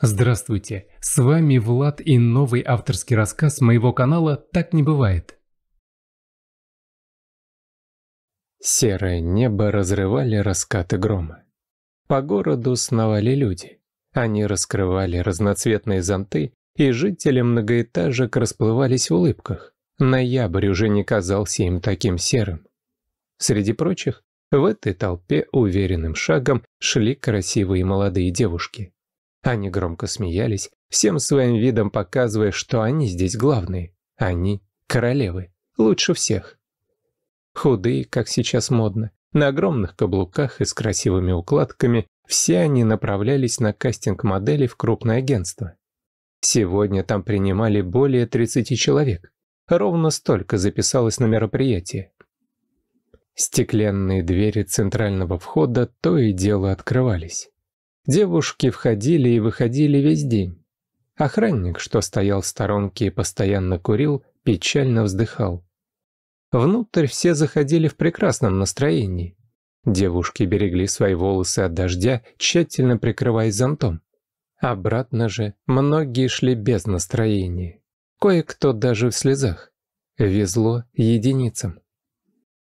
Здравствуйте, с вами Влад и новый авторский рассказ моего канала «Так не бывает». Серое небо разрывали раскаты грома. По городу сновали люди. Они раскрывали разноцветные зонты, и жители многоэтажек расплывались в улыбках. Ноябрь уже не казался им таким серым. Среди прочих, в этой толпе уверенным шагом шли красивые молодые девушки – они громко смеялись, всем своим видом показывая, что они здесь главные. Они — королевы, лучше всех. Худые, как сейчас модно, на огромных каблуках и с красивыми укладками, все они направлялись на кастинг моделей в крупное агентство. Сегодня там принимали более 30 человек. Ровно столько записалось на мероприятие. Стеклянные двери центрального входа то и дело открывались. Девушки входили и выходили весь день. Охранник, что стоял в сторонке и постоянно курил, печально вздыхал. Внутрь все заходили в прекрасном настроении. Девушки берегли свои волосы от дождя, тщательно прикрываясь зонтом. Обратно же многие шли без настроения. Кое-кто даже в слезах. Везло единицам.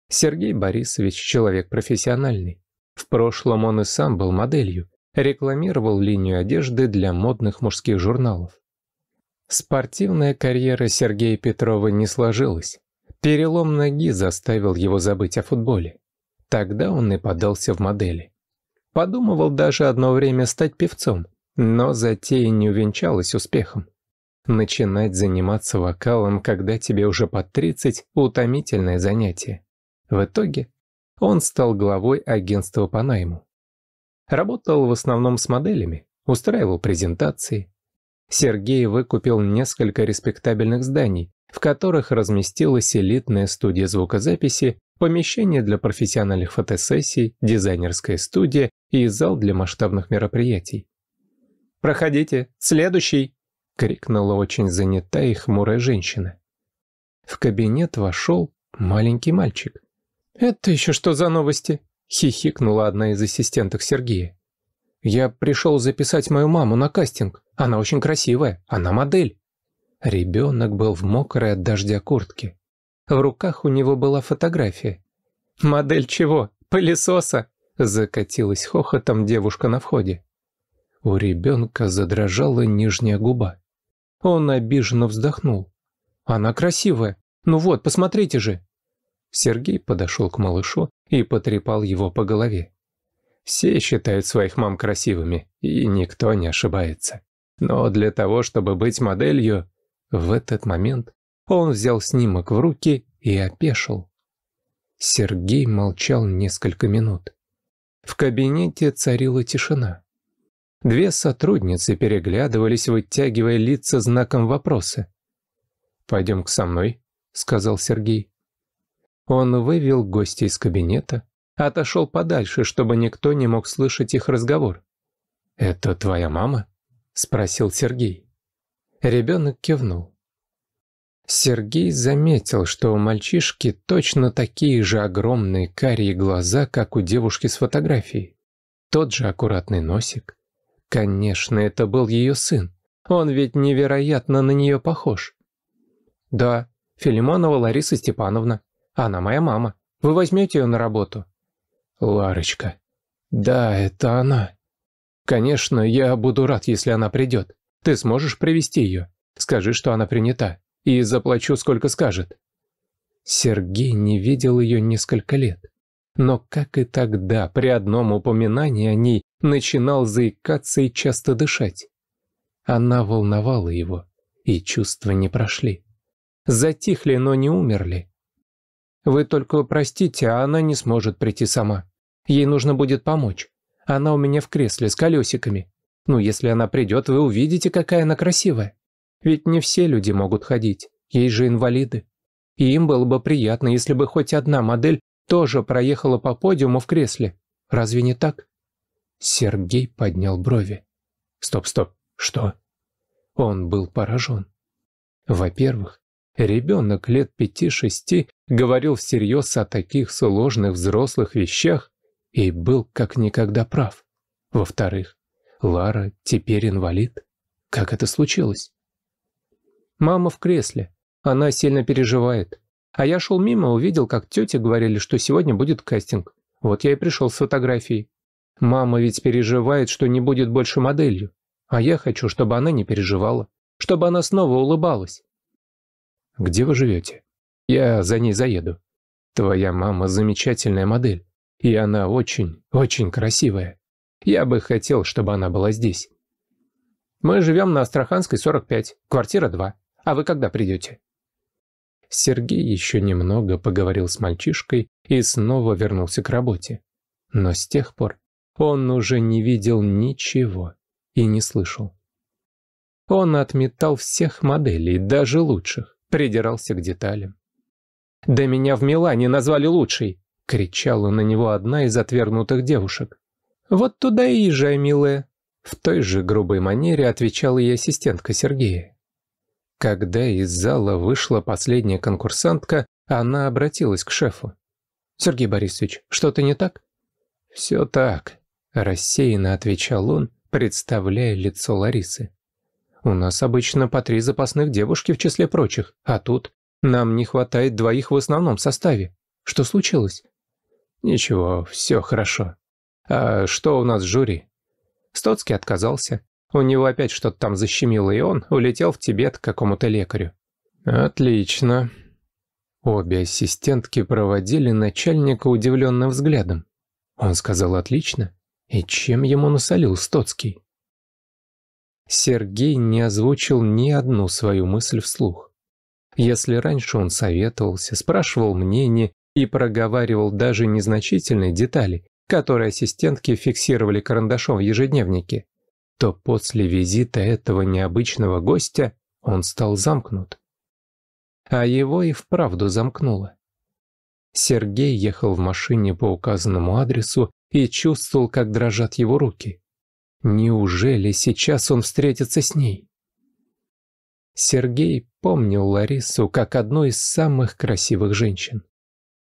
Сергей Борисович – человек профессиональный. В прошлом он и сам был моделью, рекламировал линию одежды для модных мужских журналов. Спортивная карьера Сергея Петрова не сложилась. Перелом ноги заставил его забыть о футболе. Тогда он и подался в модели. Подумывал даже одно время стать певцом, но затея не увенчалась успехом. Начинать заниматься вокалом, когда тебе уже под 30, утомительное занятие. В итоге он стал главой агентства по найму. Работал в основном с моделями, устраивал презентации. Сергей выкупил несколько респектабельных зданий, в которых разместилась элитная студия звукозаписи, помещение для профессиональных фотосессий, дизайнерская студия и зал для масштабных мероприятий. «Проходите, следующий!» — крикнула очень занятая и хмурая женщина. В кабинет вошел маленький мальчик. «Это еще что за новости?» — хихикнула одна из ассистенток Сергея. «Я пришел записать мою маму на кастинг. Она очень красивая, она модель». Ребенок был в мокрой от дождя куртке. В руках у него была фотография. «Модель чего? Пылесоса!» — закатилась хохотом девушка на входе. У ребенка задрожала нижняя губа. Он обиженно вздохнул. «Она красивая. Ну вот, посмотрите же!» Сергей подошел к малышу и потрепал его по голове. Все считают своих мам красивыми, и никто не ошибается. Но для того, чтобы быть моделью, в этот момент он взял снимок в руки и опешил. Сергей молчал несколько минут. В кабинете царила тишина. Две сотрудницы переглядывались, вытягивая лица знаком вопроса. «Пойдем к со мной», — сказал Сергей. Он вывел гостей из кабинета, отошел подальше, чтобы никто не мог слышать их разговор. «Это твоя мама?» — спросил Сергей. Ребенок кивнул. Сергей заметил, что у мальчишки точно такие же огромные карие глаза, как у девушки с фотографией. Тот же аккуратный носик. Конечно, это был ее сын. Он ведь невероятно на нее похож. «Да, Филимонова Лариса Степановна», она моя мама. Вы возьмете ее на работу?» «Ларочка. Да, это она. Конечно, я буду рад, если она придет. Ты сможешь привести ее? Скажи, что она принята, и заплачу, сколько скажет». Сергей не видел ее несколько лет. Но как и тогда, при одном упоминании о ней начинал заикаться и часто дышать. Она волновала его, и чувства не прошли. Затихли, но не умерли. Вы только простите, а она не сможет прийти сама. Ей нужно будет помочь. Она у меня в кресле с колесиками. Ну, если она придет, вы увидите, какая она красивая. Ведь не все люди могут ходить, ей же инвалиды. И им было бы приятно, если бы хоть одна модель тоже проехала по подиуму в кресле. Разве не так? Сергей поднял брови. Стоп-стоп, что? Он был поражен. Во-первых, ребенок лет пяти-шести говорил всерьез о таких сложных взрослых вещах и был как никогда прав. Во-вторых, Лара теперь инвалид. Как это случилось? Мама в кресле. Она сильно переживает. А я шел мимо, увидел, как тети говорили, что сегодня будет кастинг. Вот я и пришел с фотографией. Мама ведь переживает, что не будет больше моделью. А я хочу, чтобы она не переживала. Чтобы она снова улыбалась. «Где вы живете?» Я за ней заеду. Твоя мама замечательная модель, и она очень, очень красивая. Я бы хотел, чтобы она была здесь. Мы живем на Астраханской, 45, квартира 2. А вы когда придете?» Сергей еще немного поговорил с мальчишкой и снова вернулся к работе. Но с тех пор он уже не видел ничего и не слышал. Он отметал всех моделей, даже лучших, придирался к деталям. «Да меня в Милане назвали лучшей!» — кричала на него одна из отвергнутых девушек. «Вот туда и езжай, милая!» В той же грубой манере отвечала ей ассистентка Сергея. Когда из зала вышла последняя конкурсантка, она обратилась к шефу. «Сергей Борисович, что-то не так?» «Все так», — рассеянно отвечал он, представляя лицо Ларисы. «У нас обычно по три запасных девушки в числе прочих, а тут нам не хватает двоих в основном составе. Что случилось?» «Ничего, все хорошо. А что у нас с жюри?» Стоцкий отказался. У него опять что-то там защемило, и он улетел в Тибет к какому-то лекарю. «Отлично». Обе ассистентки проводили начальника удивленным взглядом. Он сказал «отлично». И чем ему насолил Стоцкий? Сергей не озвучил ни одну свою мысль вслух. Если раньше он советовался, спрашивал мнение и проговаривал даже незначительные детали, которые ассистентки фиксировали карандашом в ежедневнике, то после визита этого необычного гостя он стал замкнут. А его и вправду замкнуло. Сергей ехал в машине по указанному адресу и чувствовал, как дрожат его руки. Неужели сейчас он встретится с ней? Сергей помнил Ларису как одну из самых красивых женщин.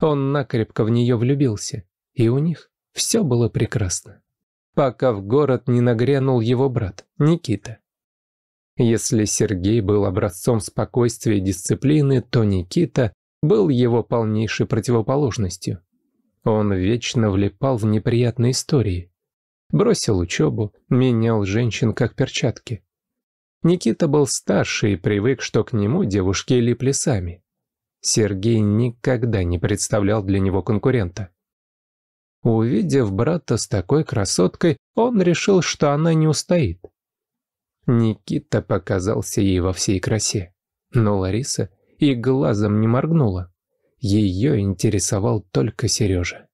Он накрепко в нее влюбился, и у них все было прекрасно. Пока в город не нагрянул его брат, Никита. Если Сергей был образцом спокойствия и дисциплины, то Никита был его полнейшей противоположностью. Он вечно влипал в неприятные истории. Бросил учебу, менял женщин как перчатки. Никита был старше и привык, что к нему девушки липли сами. Сергей никогда не представлял для него конкурента. Увидев брата с такой красоткой, он решил, что она не устоит. Никита показался ей во всей красе, но Лариса и глазом не моргнула. Ее интересовал только Сережа.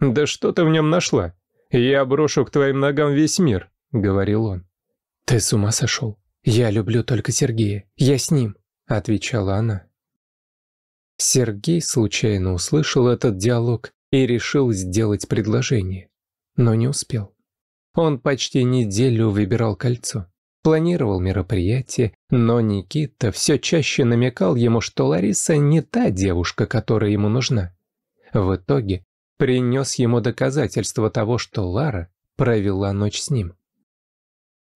«Да что ты в нем нашла? Я брошу к твоим ногам весь мир», — говорил он. «Ты с ума сошел? Я люблю только Сергея. Я с ним», — отвечала она. Сергей случайно услышал этот диалог и решил сделать предложение, но не успел. Он почти неделю выбирал кольцо, планировал мероприятие, но Никита все чаще намекал ему, что Лариса не та девушка, которая ему нужна. В итоге принес ему доказательство того, что Лара провела ночь с ним.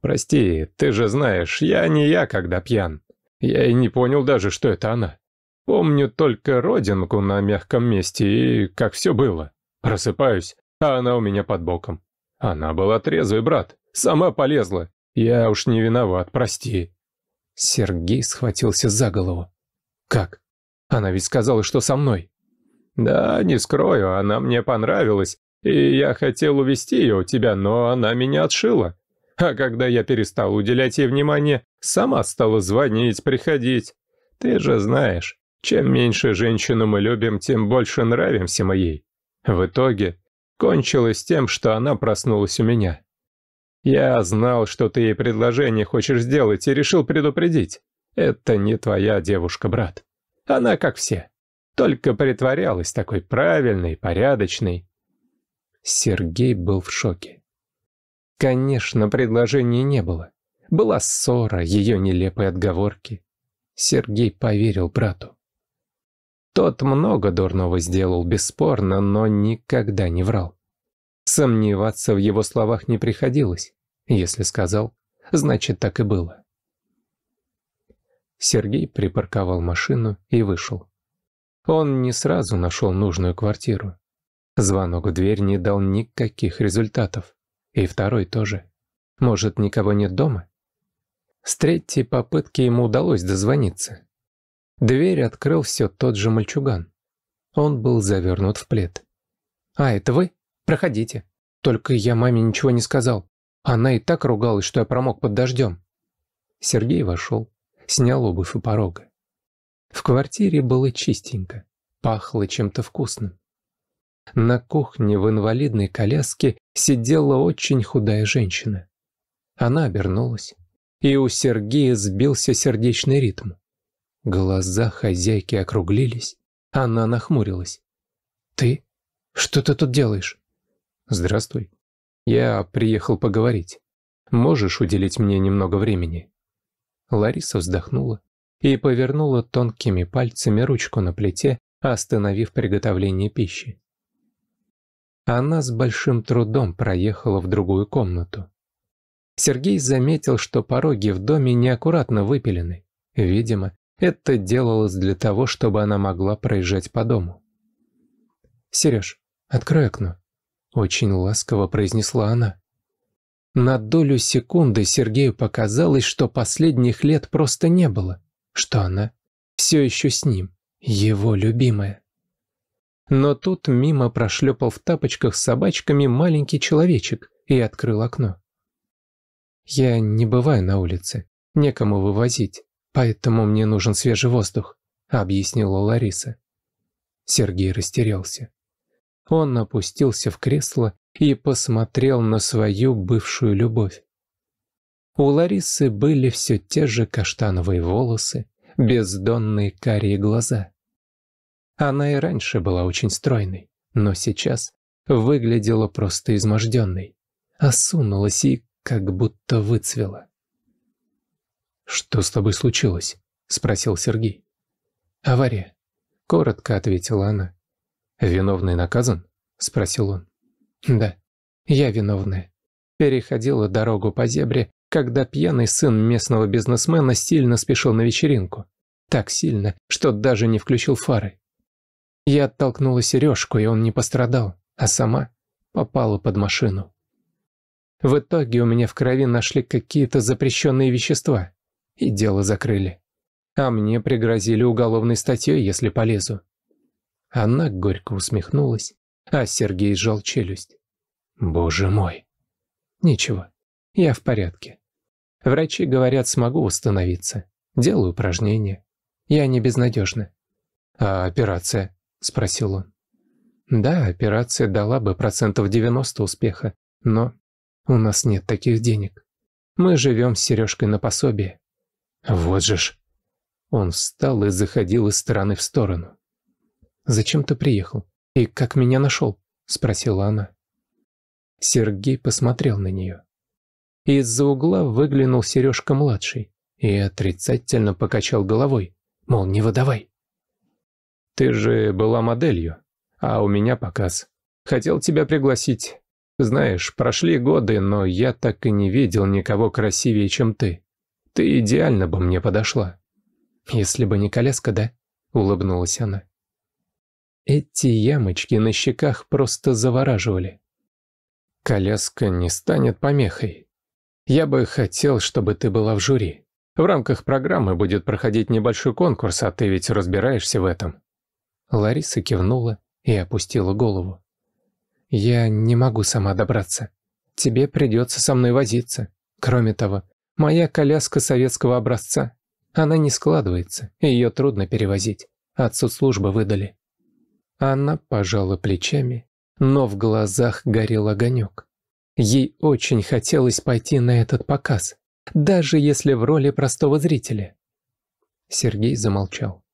«Прости, ты же знаешь, я не я, когда пьян. Я и не понял даже, что это она. Помню только родинку на мягком месте и как все было. Просыпаюсь, а она у меня под боком. Она была трезвой, брат. Сама полезла. Я уж не виноват, прости». Сергей схватился за голову. «Как? Она ведь сказала, что со мной». «Да, не скрою, она мне понравилась, и я хотел увести ее у тебя, но она меня отшила. А когда я перестал уделять ей внимание, сама стала звонить, приходить. Ты же знаешь, чем меньше женщину мы любим, тем больше нравимся мы ей. В итоге кончилось тем, что она проснулась у меня. Я знал, что ты ей предложение хочешь сделать, и решил предупредить. Это не твоя девушка, брат. Она как все. Только притворялась такой правильной, порядочной. Сергей был в шоке. Конечно, предложений не было. Была ссора, ее нелепые отговорки. Сергей поверил брату. Тот много дурного сделал, бесспорно, но никогда не врал. Сомневаться в его словах не приходилось. Если сказал, значит так и было. Сергей припарковал машину и вышел. Он не сразу нашел нужную квартиру. Звонок в дверь не дал никаких результатов. И второй тоже. Может, никого нет дома? С третьей попытки ему удалось дозвониться. Дверь открыл все тот же мальчуган. Он был завернут в плед. «А, это вы? Проходите. Только я маме ничего не сказал. Она и так ругалась, что я промок под дождем». Сергей вошел, снял обувь у порога. В квартире было чистенько, пахло чем-то вкусным. На кухне в инвалидной коляске сидела очень худая женщина. Она обернулась, и у Сергея сбился сердечный ритм. Глаза хозяйки округлились, она нахмурилась. «Ты? Что ты тут делаешь?» «Здравствуй. Я приехал поговорить. Можешь уделить мне немного времени?» Лариса вздохнула и повернула тонкими пальцами ручку на плите, остановив приготовление пищи она с большим трудом проехала в другую комнату. Сергей заметил, что пороги в доме неаккуратно выпилены. Видимо, это делалось для того, чтобы она могла проезжать по дому. «Сереж, открой окно», — очень ласково произнесла она. На долю секунды Сергею показалось, что последних лет просто не было, что она все еще с ним, его любимая. Но тут мимо прошлепал в тапочках с собачками маленький человечек и открыл окно. «Я не бываю на улице, некому вывозить, поэтому мне нужен свежий воздух», объяснила Лариса. Сергей растерялся. Он опустился в кресло и посмотрел на свою бывшую любовь. У Ларисы были все те же каштановые волосы, бездонные карие глаза. Она и раньше была очень стройной, но сейчас выглядела просто изможденной. Осунулась и как будто выцвела. «Что с тобой случилось?» — спросил Сергей. «Авария», — коротко ответила она. «Виновный наказан?» — спросил он. «Да, я виновная. Переходила дорогу по зебре, когда пьяный сын местного бизнесмена сильно спешил на вечеринку. Так сильно, что даже не включил фары. Я оттолкнула сережку, и он не пострадал, а сама попала под машину. В итоге у меня в крови нашли какие-то запрещенные вещества, и дело закрыли. А мне пригрозили уголовной статьей, если полезу. Она горько усмехнулась, а Сергей сжал челюсть. «Боже мой!» «Ничего, я в порядке. Врачи говорят, смогу восстановиться. Делаю упражнения. Я не безнадежна. А операция? спросил он. Да, операция дала бы процентов 90 успеха, но у нас нет таких денег. Мы живем с Сережкой на пособие. Вот же ж. Он встал и заходил из стороны в сторону. «Зачем ты приехал? И как меня нашел?» – спросила она. Сергей посмотрел на нее. Из-за угла выглянул Сережка-младший и отрицательно покачал головой, мол, не выдавай. Ты же была моделью, а у меня показ. Хотел тебя пригласить. Знаешь, прошли годы, но я так и не видел никого красивее, чем ты. Ты идеально бы мне подошла. Если бы не коляска, да? Улыбнулась она. Эти ямочки на щеках просто завораживали. Коляска не станет помехой. Я бы хотел, чтобы ты была в жюри. В рамках программы будет проходить небольшой конкурс, а ты ведь разбираешься в этом. Лариса кивнула и опустила голову. «Я не могу сама добраться. Тебе придется со мной возиться. Кроме того, моя коляска советского образца. Она не складывается, ее трудно перевозить. Отцу службы выдали». Она пожала плечами, но в глазах горел огонек. Ей очень хотелось пойти на этот показ, даже если в роли простого зрителя. Сергей замолчал.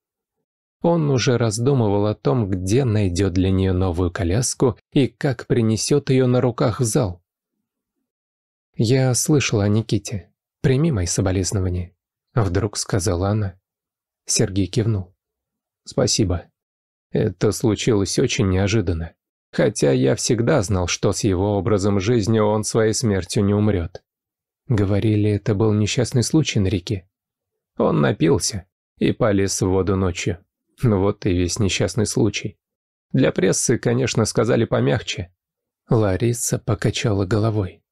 Он уже раздумывал о том, где найдет для нее новую коляску и как принесет ее на руках в зал. «Я слышала о Никите. Прими мои соболезнования», — вдруг сказала она. Сергей кивнул. «Спасибо. Это случилось очень неожиданно. Хотя я всегда знал, что с его образом жизни он своей смертью не умрет. Говорили, это был несчастный случай на реке. Он напился и полез в воду ночью. Ну вот и весь несчастный случай. Для прессы, конечно, сказали помягче. Лариса покачала головой.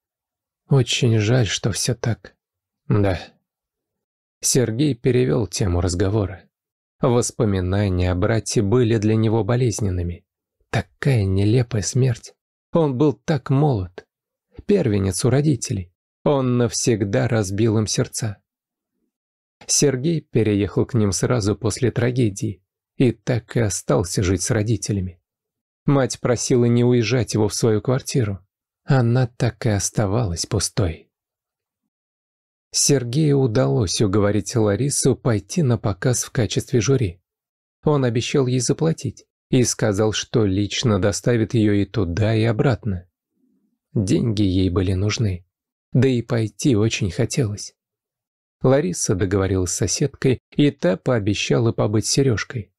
Очень жаль, что все так. Да. Сергей перевел тему разговора. Воспоминания о брате были для него болезненными. Такая нелепая смерть. Он был так молод. Первенец у родителей. Он навсегда разбил им сердца. Сергей переехал к ним сразу после трагедии и так и остался жить с родителями. Мать просила не уезжать его в свою квартиру. Она так и оставалась пустой. Сергею удалось уговорить Ларису пойти на показ в качестве жюри. Он обещал ей заплатить и сказал, что лично доставит ее и туда, и обратно. Деньги ей были нужны, да и пойти очень хотелось. Лариса договорилась с соседкой, и та пообещала побыть Сережкой.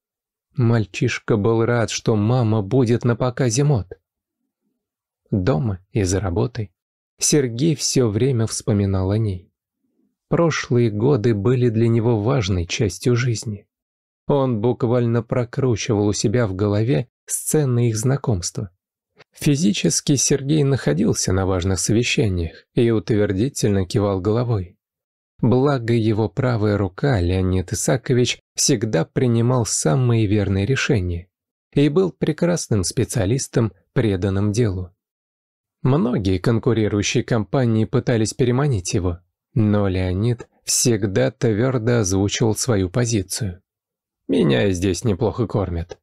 Мальчишка был рад, что мама будет на показе мод. Дома и за работой Сергей все время вспоминал о ней. Прошлые годы были для него важной частью жизни. Он буквально прокручивал у себя в голове сцены их знакомства. Физически Сергей находился на важных совещаниях и утвердительно кивал головой. Благо его правая рука, Леонид Исакович, всегда принимал самые верные решения и был прекрасным специалистом, преданным делу. Многие конкурирующие компании пытались переманить его, но Леонид всегда твердо озвучивал свою позицию. «Меня здесь неплохо кормят».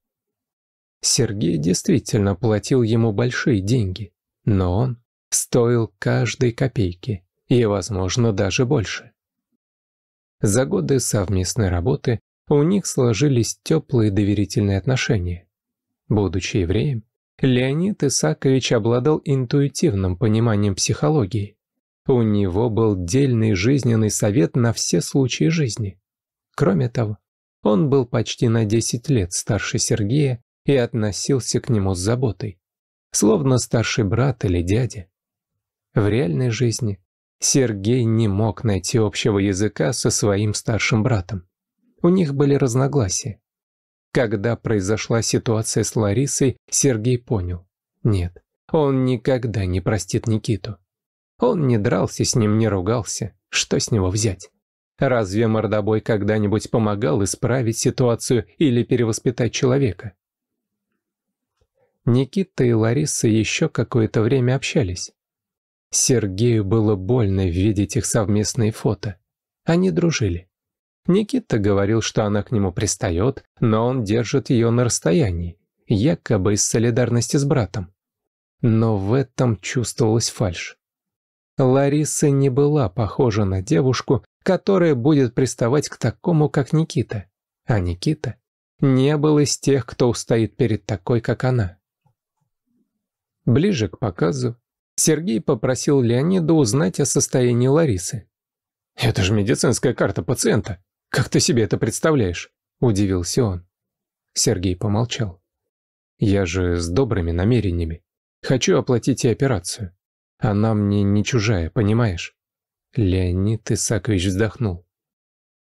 Сергей действительно платил ему большие деньги, но он стоил каждой копейки и, возможно, даже больше. За годы совместной работы у них сложились теплые доверительные отношения. Будучи евреем, Леонид Исакович обладал интуитивным пониманием психологии. У него был дельный жизненный совет на все случаи жизни. Кроме того, он был почти на 10 лет старше Сергея и относился к нему с заботой, словно старший брат или дядя. В реальной жизни Сергей не мог найти общего языка со своим старшим братом. У них были разногласия. Когда произошла ситуация с Ларисой, Сергей понял. Нет, он никогда не простит Никиту. Он не дрался с ним, не ругался. Что с него взять? Разве мордобой когда-нибудь помогал исправить ситуацию или перевоспитать человека? Никита и Лариса еще какое-то время общались. Сергею было больно видеть их совместные фото. Они дружили. Никита говорил, что она к нему пристает, но он держит ее на расстоянии, якобы из солидарности с братом. Но в этом чувствовалась фальшь. Лариса не была похожа на девушку, которая будет приставать к такому, как Никита. А Никита не был из тех, кто устоит перед такой, как она. Ближе к показу Сергей попросил Леонида узнать о состоянии Ларисы. «Это же медицинская карта пациента. Как ты себе это представляешь?» – удивился он. Сергей помолчал. «Я же с добрыми намерениями. Хочу оплатить и операцию. Она мне не чужая, понимаешь?» Леонид Исакович вздохнул.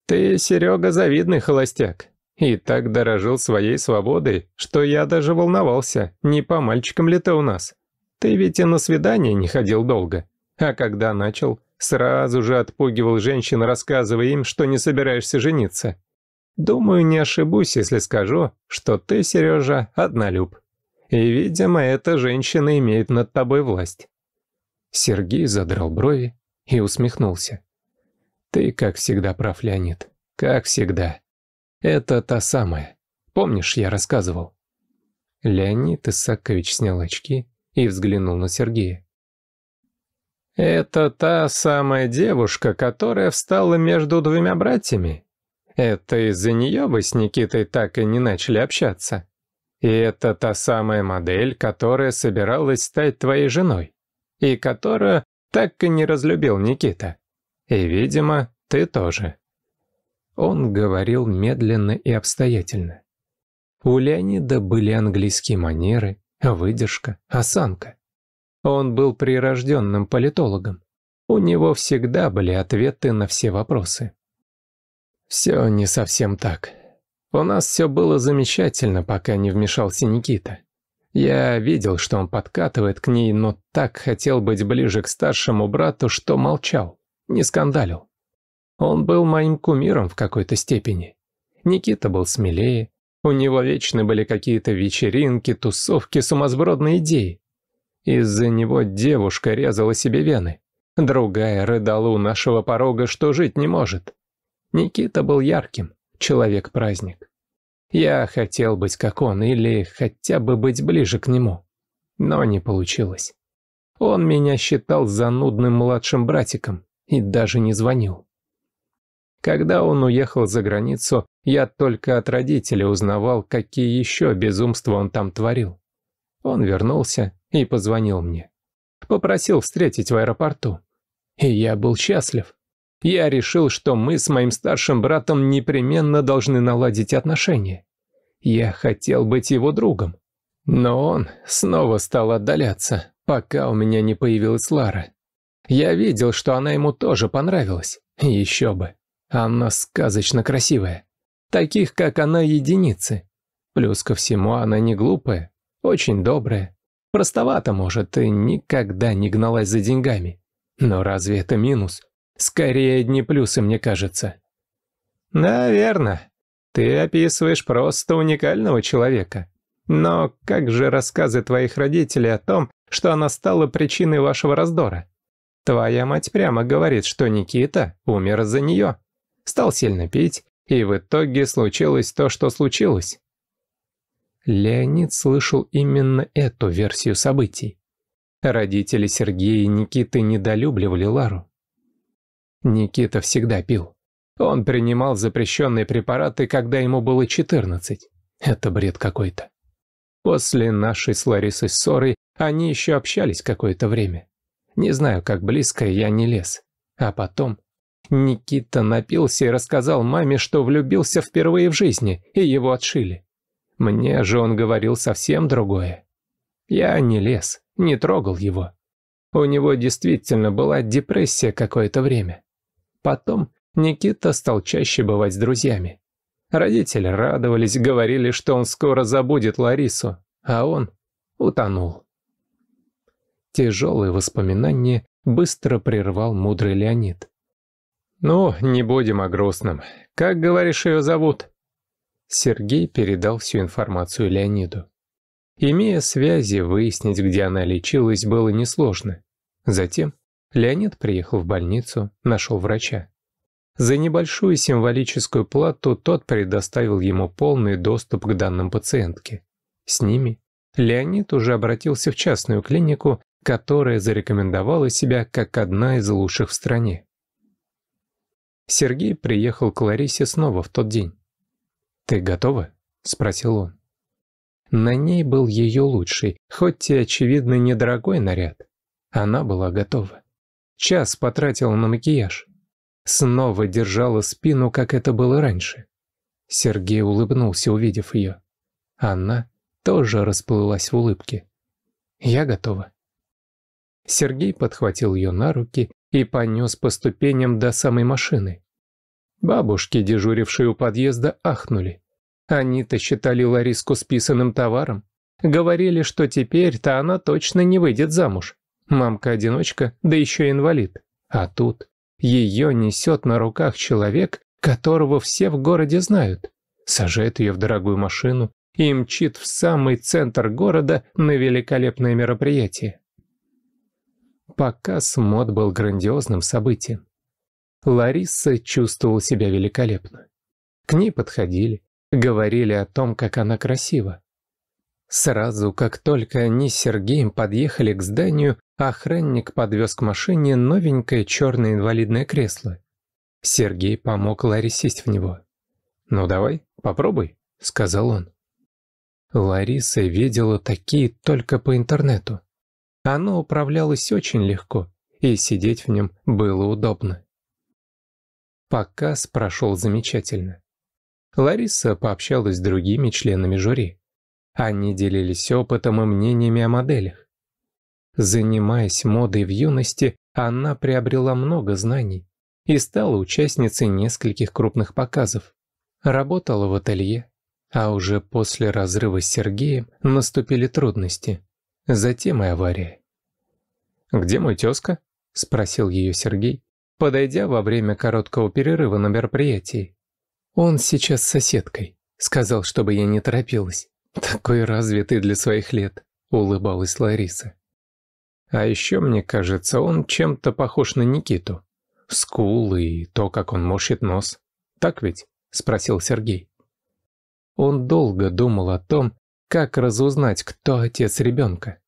«Ты, Серега, завидный холостяк. И так дорожил своей свободой, что я даже волновался, не по мальчикам ли ты у нас?» Ты ведь и на свидание не ходил долго. А когда начал, сразу же отпугивал женщин, рассказывая им, что не собираешься жениться. Думаю, не ошибусь, если скажу, что ты, Сережа, однолюб. И, видимо, эта женщина имеет над тобой власть». Сергей задрал брови и усмехнулся. «Ты, как всегда, прав, Леонид. Как всегда. Это та самая. Помнишь, я рассказывал?» Леонид Исакович снял очки и взглянул на Сергея. «Это та самая девушка, которая встала между двумя братьями. Это из-за нее вы с Никитой так и не начали общаться. И это та самая модель, которая собиралась стать твоей женой, и которая так и не разлюбил Никита. И, видимо, ты тоже». Он говорил медленно и обстоятельно. У Леонида были английские манеры, выдержка, осанка. Он был прирожденным политологом. У него всегда были ответы на все вопросы. Все не совсем так. У нас все было замечательно, пока не вмешался Никита. Я видел, что он подкатывает к ней, но так хотел быть ближе к старшему брату, что молчал, не скандалил. Он был моим кумиром в какой-то степени. Никита был смелее, у него вечно были какие-то вечеринки, тусовки, сумасбродные идеи. Из-за него девушка резала себе вены. Другая рыдала у нашего порога, что жить не может. Никита был ярким, человек-праздник. Я хотел быть как он, или хотя бы быть ближе к нему. Но не получилось. Он меня считал занудным младшим братиком и даже не звонил. Когда он уехал за границу, я только от родителей узнавал, какие еще безумства он там творил. Он вернулся и позвонил мне. Попросил встретить в аэропорту. И я был счастлив. Я решил, что мы с моим старшим братом непременно должны наладить отношения. Я хотел быть его другом. Но он снова стал отдаляться, пока у меня не появилась Лара. Я видел, что она ему тоже понравилась. Еще бы. Она сказочно красивая. Таких, как она, единицы. Плюс ко всему, она не глупая, очень добрая. Простовато, может, и никогда не гналась за деньгами. Но разве это минус? Скорее, одни плюсы, мне кажется. Да, Ты описываешь просто уникального человека. Но как же рассказы твоих родителей о том, что она стала причиной вашего раздора? Твоя мать прямо говорит, что Никита умер за нее. Стал сильно пить, и в итоге случилось то, что случилось. Леонид слышал именно эту версию событий. Родители Сергея и Никиты недолюбливали Лару. Никита всегда пил. Он принимал запрещенные препараты, когда ему было 14. Это бред какой-то. После нашей с Ларисой ссоры они еще общались какое-то время. Не знаю, как близко, я не лез. А потом... Никита напился и рассказал маме, что влюбился впервые в жизни, и его отшили. Мне же он говорил совсем другое. Я не лез, не трогал его. У него действительно была депрессия какое-то время. Потом Никита стал чаще бывать с друзьями. Родители радовались, говорили, что он скоро забудет Ларису, а он утонул. Тяжелые воспоминания быстро прервал мудрый Леонид. «Ну, не будем о грустном. Как, говоришь, ее зовут?» Сергей передал всю информацию Леониду. Имея связи, выяснить, где она лечилась, было несложно. Затем Леонид приехал в больницу, нашел врача. За небольшую символическую плату тот предоставил ему полный доступ к данным пациентки. С ними Леонид уже обратился в частную клинику, которая зарекомендовала себя как одна из лучших в стране. Сергей приехал к Ларисе снова в тот день. «Ты готова?» — спросил он. На ней был ее лучший, хоть и, очевидно, недорогой наряд. Она была готова. Час потратила на макияж. Снова держала спину, как это было раньше. Сергей улыбнулся, увидев ее. Она тоже расплылась в улыбке. «Я готова». Сергей подхватил ее на руки и понес по ступеням до самой машины. Бабушки, дежурившие у подъезда, ахнули. Они-то считали Лариску списанным товаром. Говорили, что теперь-то она точно не выйдет замуж. Мамка-одиночка, да еще инвалид. А тут ее несет на руках человек, которого все в городе знают. Сажает ее в дорогую машину и мчит в самый центр города на великолепное мероприятие. Показ мод был грандиозным событием. Лариса чувствовала себя великолепно. К ней подходили, говорили о том, как она красива. Сразу, как только они с Сергеем подъехали к зданию, охранник подвез к машине новенькое черное инвалидное кресло. Сергей помог Ларе сесть в него. «Ну давай, попробуй», — сказал он. Лариса видела такие только по интернету. Оно управлялось очень легко, и сидеть в нем было удобно. Показ прошел замечательно. Лариса пообщалась с другими членами жюри. Они делились опытом и мнениями о моделях. Занимаясь модой в юности, она приобрела много знаний и стала участницей нескольких крупных показов. Работала в ателье, а уже после разрыва с Сергеем наступили трудности, затем и авария. «Где мой тезка?» — спросил ее Сергей, подойдя во время короткого перерыва на мероприятии. «Он сейчас с соседкой. Сказал, чтобы я не торопилась. Такой развитый для своих лет», — улыбалась Лариса. «А еще, мне кажется, он чем-то похож на Никиту. Скулы и то, как он морщит нос. Так ведь?» — спросил Сергей. Он долго думал о том, как разузнать, кто отец ребенка.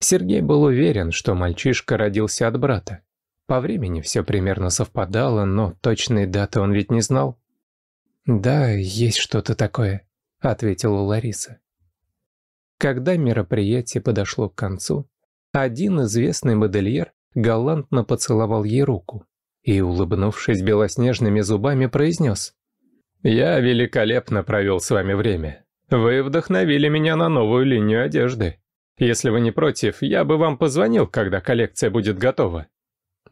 Сергей был уверен, что мальчишка родился от брата. По времени все примерно совпадало, но точной даты он ведь не знал. «Да, есть что-то такое», — ответила Лариса. Когда мероприятие подошло к концу, один известный модельер галантно поцеловал ей руку и, улыбнувшись белоснежными зубами, произнес. «Я великолепно провел с вами время. Вы вдохновили меня на новую линию одежды». Если вы не против, я бы вам позвонил, когда коллекция будет готова».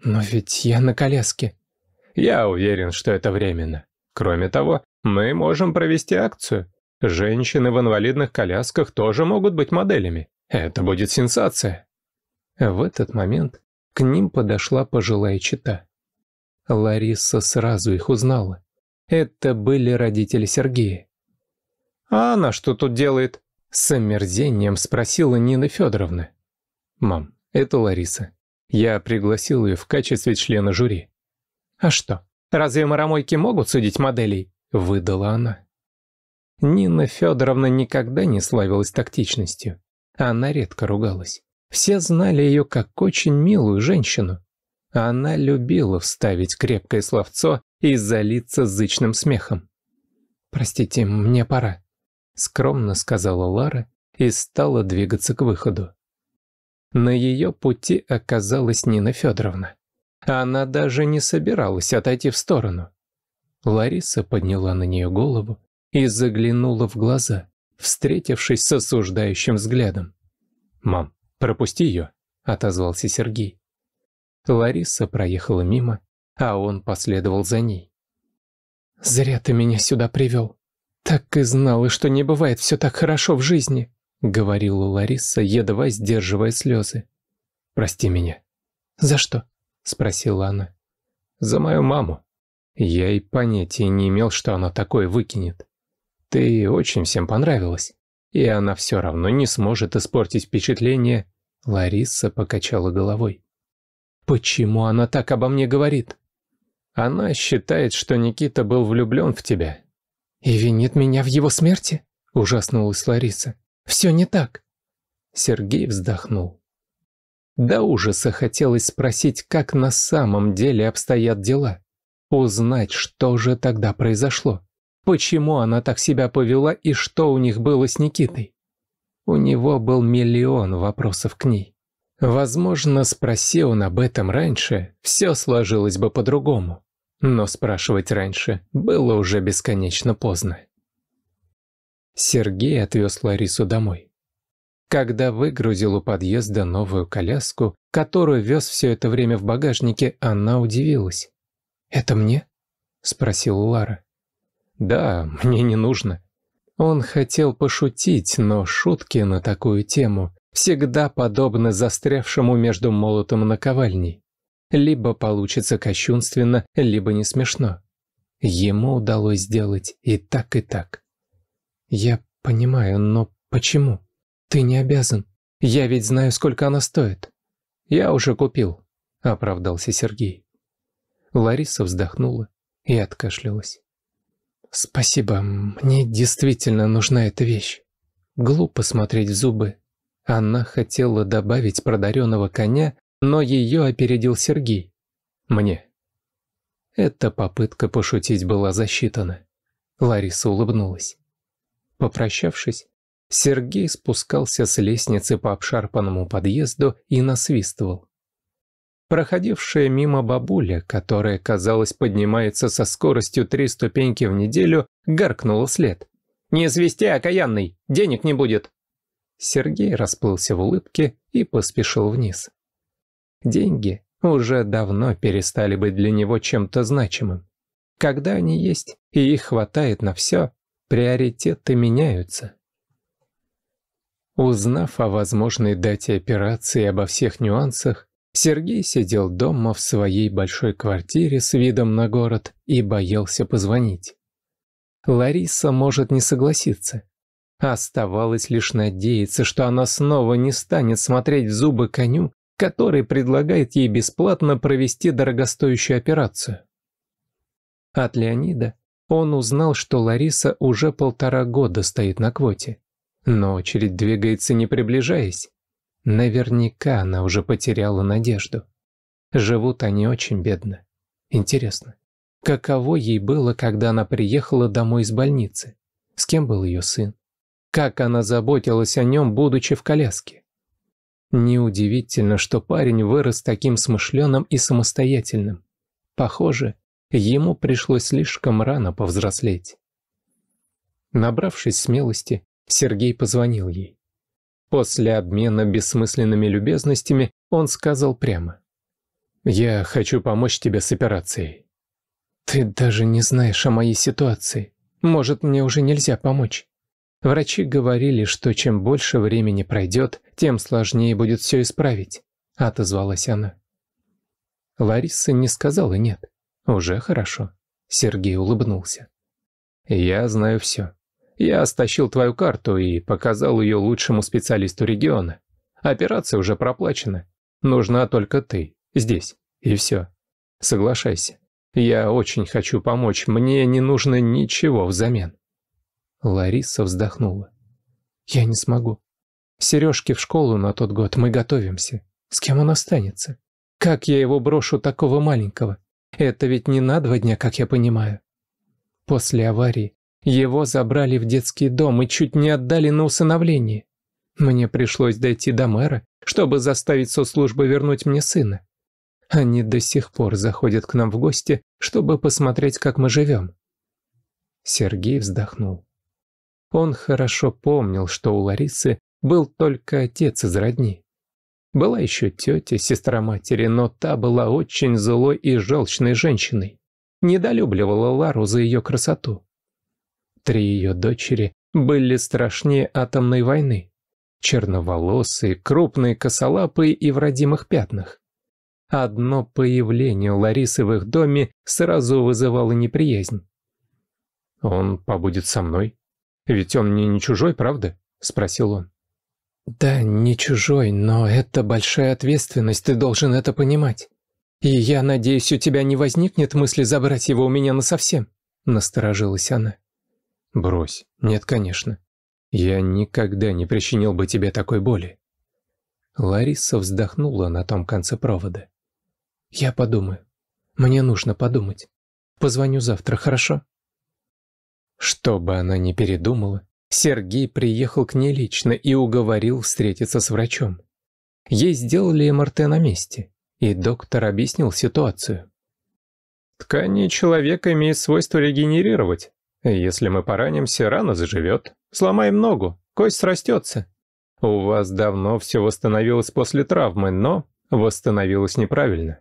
«Но ведь я на коляске». «Я уверен, что это временно. Кроме того, мы можем провести акцию. Женщины в инвалидных колясках тоже могут быть моделями. Это будет сенсация». В этот момент к ним подошла пожилая чита. Лариса сразу их узнала. Это были родители Сергея. «А она что тут делает?» С омерзением спросила Нина Федоровна. «Мам, это Лариса. Я пригласил ее в качестве члена жюри». «А что, разве маромойки могут судить моделей?» — выдала она. Нина Федоровна никогда не славилась тактичностью. Она редко ругалась. Все знали ее как очень милую женщину. Она любила вставить крепкое словцо и залиться зычным смехом. «Простите, мне пора», скромно сказала Лара и стала двигаться к выходу. На ее пути оказалась Нина Федоровна. Она даже не собиралась отойти в сторону. Лариса подняла на нее голову и заглянула в глаза, встретившись с осуждающим взглядом. «Мам, пропусти ее», — отозвался Сергей. Лариса проехала мимо, а он последовал за ней. «Зря ты меня сюда привел», «Так и знала, что не бывает все так хорошо в жизни», — говорила Лариса, едва сдерживая слезы. «Прости меня». «За что?» — спросила она. «За мою маму. Я и понятия не имел, что она такое выкинет. Ты очень всем понравилась, и она все равно не сможет испортить впечатление». Лариса покачала головой. «Почему она так обо мне говорит?» «Она считает, что Никита был влюблен в тебя, «И винит меня в его смерти?» – ужаснулась Лариса. «Все не так». Сергей вздохнул. До ужаса хотелось спросить, как на самом деле обстоят дела. Узнать, что же тогда произошло. Почему она так себя повела и что у них было с Никитой? У него был миллион вопросов к ней. Возможно, спроси он об этом раньше, все сложилось бы по-другому но спрашивать раньше было уже бесконечно поздно. Сергей отвез Ларису домой. Когда выгрузил у подъезда новую коляску, которую вез все это время в багажнике, она удивилась. «Это мне?» – спросил Лара. «Да, мне не нужно». Он хотел пошутить, но шутки на такую тему всегда подобны застрявшему между молотом и наковальней. Либо получится кощунственно, либо не смешно. Ему удалось сделать и так, и так. Я понимаю, но почему? Ты не обязан. Я ведь знаю, сколько она стоит. Я уже купил, оправдался Сергей. Лариса вздохнула и откашлялась. «Спасибо, мне действительно нужна эта вещь. Глупо смотреть в зубы. Она хотела добавить продаренного коня, но ее опередил Сергей. Мне. Эта попытка пошутить была засчитана. Лариса улыбнулась. Попрощавшись, Сергей спускался с лестницы по обшарпанному подъезду и насвистывал. Проходившая мимо бабуля, которая, казалось, поднимается со скоростью три ступеньки в неделю, гаркнула след. «Не извести, окаянный! Денег не будет!» Сергей расплылся в улыбке и поспешил вниз деньги уже давно перестали быть для него чем-то значимым. Когда они есть и их хватает на все, приоритеты меняются. Узнав о возможной дате операции и обо всех нюансах, Сергей сидел дома в своей большой квартире с видом на город и боялся позвонить. Лариса может не согласиться. Оставалось лишь надеяться, что она снова не станет смотреть в зубы коню который предлагает ей бесплатно провести дорогостоящую операцию. От Леонида он узнал, что Лариса уже полтора года стоит на квоте, но очередь двигается не приближаясь. Наверняка она уже потеряла надежду. Живут они очень бедно. Интересно, каково ей было, когда она приехала домой из больницы? С кем был ее сын? Как она заботилась о нем, будучи в коляске? Неудивительно, что парень вырос таким смышленым и самостоятельным. Похоже, ему пришлось слишком рано повзрослеть. Набравшись смелости, Сергей позвонил ей. После обмена бессмысленными любезностями он сказал прямо. «Я хочу помочь тебе с операцией». «Ты даже не знаешь о моей ситуации. Может, мне уже нельзя помочь?» Врачи говорили, что чем больше времени пройдет, тем сложнее будет все исправить», — отозвалась она. Лариса не сказала «нет». «Уже хорошо», — Сергей улыбнулся. «Я знаю все. Я стащил твою карту и показал ее лучшему специалисту региона. Операция уже проплачена. Нужна только ты. Здесь. И все. Соглашайся. Я очень хочу помочь. Мне не нужно ничего взамен». Лариса вздохнула. «Я не смогу. Сережки в школу на тот год, мы готовимся. С кем он останется? Как я его брошу такого маленького? Это ведь не на два дня, как я понимаю». После аварии его забрали в детский дом и чуть не отдали на усыновление. Мне пришлось дойти до мэра, чтобы заставить соцслужбы вернуть мне сына. Они до сих пор заходят к нам в гости, чтобы посмотреть, как мы живем. Сергей вздохнул. Он хорошо помнил, что у Ларисы был только отец из родни. Была еще тетя, сестра матери, но та была очень злой и желчной женщиной. Недолюбливала Лару за ее красоту. Три ее дочери были страшнее атомной войны. Черноволосые, крупные, косолапые и в родимых пятнах. Одно появление Ларисы в их доме сразу вызывало неприязнь. «Он побудет со мной?» «Ведь он мне не чужой, правда?» – спросил он. «Да, не чужой, но это большая ответственность, ты должен это понимать. И я надеюсь, у тебя не возникнет мысли забрать его у меня насовсем?» – насторожилась она. «Брось. Нет, конечно. Я никогда не причинил бы тебе такой боли». Лариса вздохнула на том конце провода. «Я подумаю. Мне нужно подумать. Позвоню завтра, хорошо?» Чтобы она не передумала, Сергей приехал к ней лично и уговорил встретиться с врачом. Ей сделали МРТ на месте, и доктор объяснил ситуацию. «Ткани человека имеют свойство регенерировать. Если мы поранимся, рана заживет. Сломаем ногу, кость срастется. У вас давно все восстановилось после травмы, но восстановилось неправильно.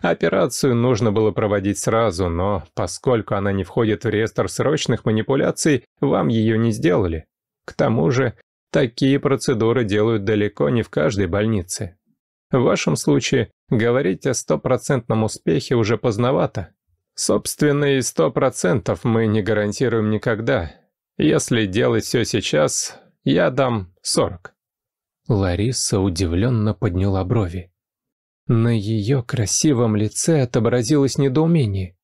Операцию нужно было проводить сразу, но поскольку она не входит в реестр срочных манипуляций, вам ее не сделали. К тому же, такие процедуры делают далеко не в каждой больнице. В вашем случае говорить о стопроцентном успехе уже поздновато. Собственно, и сто процентов мы не гарантируем никогда. Если делать все сейчас, я дам сорок. Лариса удивленно подняла брови. На ее красивом лице отобразилось недоумение.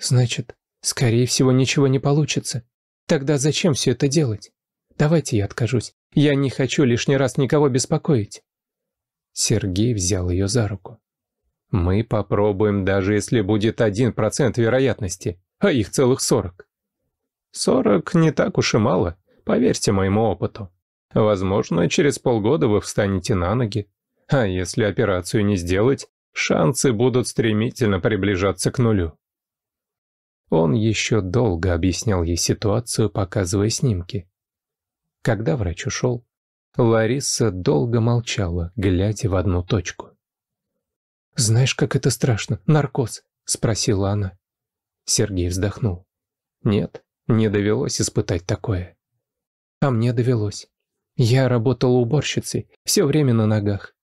«Значит, скорее всего, ничего не получится. Тогда зачем все это делать? Давайте я откажусь. Я не хочу лишний раз никого беспокоить». Сергей взял ее за руку. «Мы попробуем, даже если будет один процент вероятности, а их целых сорок». «Сорок не так уж и мало, поверьте моему опыту. Возможно, через полгода вы встанете на ноги, а если операцию не сделать, шансы будут стремительно приближаться к нулю. Он еще долго объяснял ей ситуацию, показывая снимки. Когда врач ушел, Лариса долго молчала, глядя в одну точку. «Знаешь, как это страшно? Наркоз?» – спросила она. Сергей вздохнул. «Нет, не довелось испытать такое». «А мне довелось. Я работала уборщицей, все время на ногах.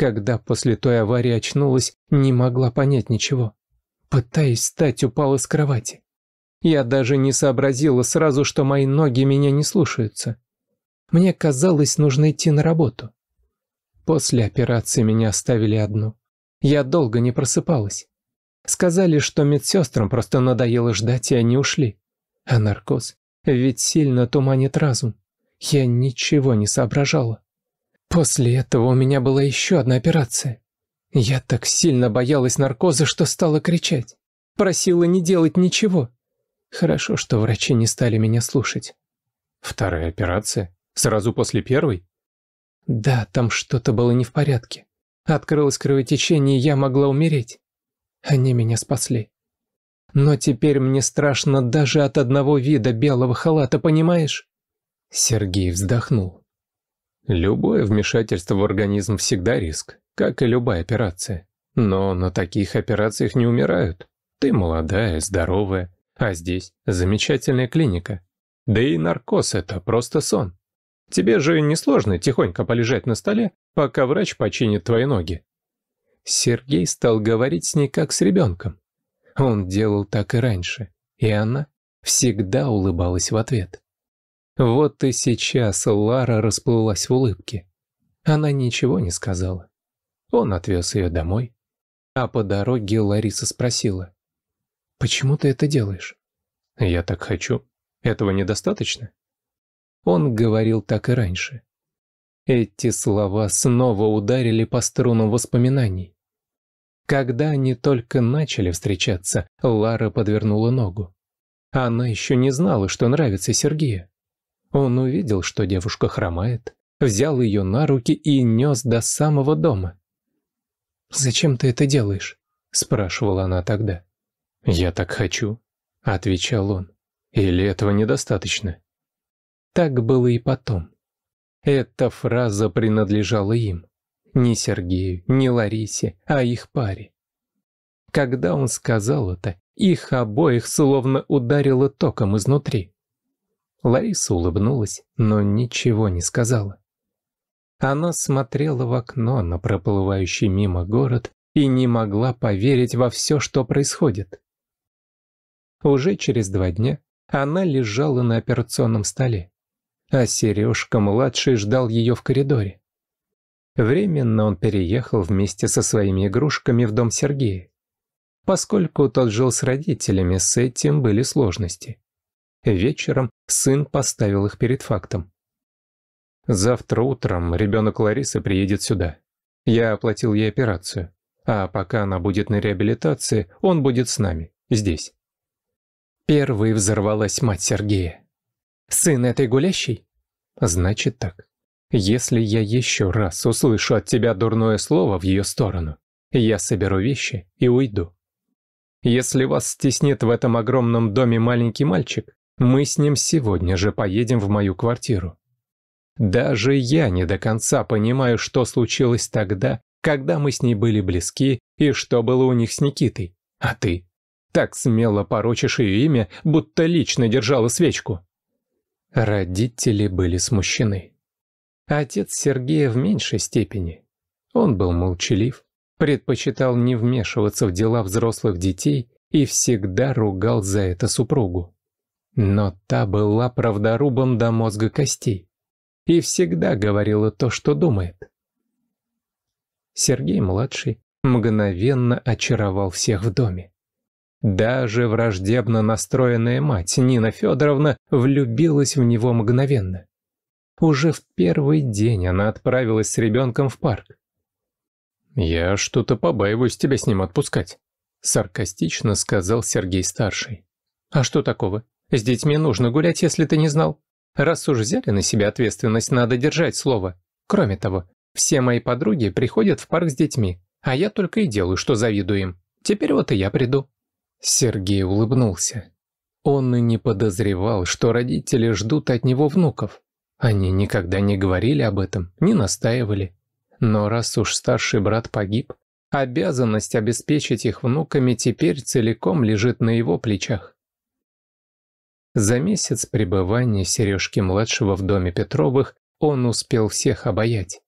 Когда после той аварии очнулась, не могла понять ничего. Пытаясь встать, упала с кровати. Я даже не сообразила сразу, что мои ноги меня не слушаются. Мне казалось, нужно идти на работу. После операции меня оставили одну. Я долго не просыпалась. Сказали, что медсестрам просто надоело ждать, и они ушли. А наркоз ведь сильно туманит разум. Я ничего не соображала. После этого у меня была еще одна операция. Я так сильно боялась наркоза, что стала кричать. Просила не делать ничего. Хорошо, что врачи не стали меня слушать. Вторая операция? Сразу после первой? Да, там что-то было не в порядке. Открылось кровотечение, и я могла умереть. Они меня спасли. Но теперь мне страшно даже от одного вида белого халата, понимаешь? Сергей вздохнул. Любое вмешательство в организм всегда риск, как и любая операция. Но на таких операциях не умирают. Ты молодая, здоровая, а здесь замечательная клиника. Да и наркоз – это просто сон. Тебе же несложно тихонько полежать на столе, пока врач починит твои ноги. Сергей стал говорить с ней как с ребенком. Он делал так и раньше, и она всегда улыбалась в ответ. Вот и сейчас Лара расплылась в улыбке. Она ничего не сказала. Он отвез ее домой. А по дороге Лариса спросила. «Почему ты это делаешь?» «Я так хочу. Этого недостаточно?» Он говорил так и раньше. Эти слова снова ударили по струнам воспоминаний. Когда они только начали встречаться, Лара подвернула ногу. Она еще не знала, что нравится Сергею. Он увидел, что девушка хромает, взял ее на руки и нес до самого дома. «Зачем ты это делаешь?» – спрашивала она тогда. «Я так хочу», – отвечал он. «Или этого недостаточно?» Так было и потом. Эта фраза принадлежала им. Ни Сергею, ни Ларисе, а их паре. Когда он сказал это, их обоих словно ударило током изнутри. Лариса улыбнулась, но ничего не сказала. Она смотрела в окно на проплывающий мимо город и не могла поверить во все, что происходит. Уже через два дня она лежала на операционном столе, а Сережка-младший ждал ее в коридоре. Временно он переехал вместе со своими игрушками в дом Сергея. Поскольку тот жил с родителями, с этим были сложности. Вечером сын поставил их перед фактом. «Завтра утром ребенок Ларисы приедет сюда. Я оплатил ей операцию. А пока она будет на реабилитации, он будет с нами, здесь». Первой взорвалась мать Сергея. «Сын этой гулящей?» «Значит так. Если я еще раз услышу от тебя дурное слово в ее сторону, я соберу вещи и уйду. Если вас стеснит в этом огромном доме маленький мальчик, мы с ним сегодня же поедем в мою квартиру. Даже я не до конца понимаю, что случилось тогда, когда мы с ней были близки и что было у них с Никитой. А ты? Так смело порочишь ее имя, будто лично держала свечку. Родители были смущены. Отец Сергея в меньшей степени. Он был молчалив, предпочитал не вмешиваться в дела взрослых детей и всегда ругал за это супругу. Но та была правдорубом до мозга костей и всегда говорила то, что думает. Сергей-младший мгновенно очаровал всех в доме. Даже враждебно настроенная мать Нина Федоровна влюбилась в него мгновенно. Уже в первый день она отправилась с ребенком в парк. «Я что-то побаиваюсь тебя с ним отпускать», — саркастично сказал Сергей-старший. «А что такого?» С детьми нужно гулять, если ты не знал. Раз уж взяли на себя ответственность, надо держать слово. Кроме того, все мои подруги приходят в парк с детьми, а я только и делаю, что завидую им. Теперь вот и я приду». Сергей улыбнулся. Он и не подозревал, что родители ждут от него внуков. Они никогда не говорили об этом, не настаивали. Но раз уж старший брат погиб, обязанность обеспечить их внуками теперь целиком лежит на его плечах. За месяц пребывания Сережки-младшего в доме Петровых он успел всех обаять.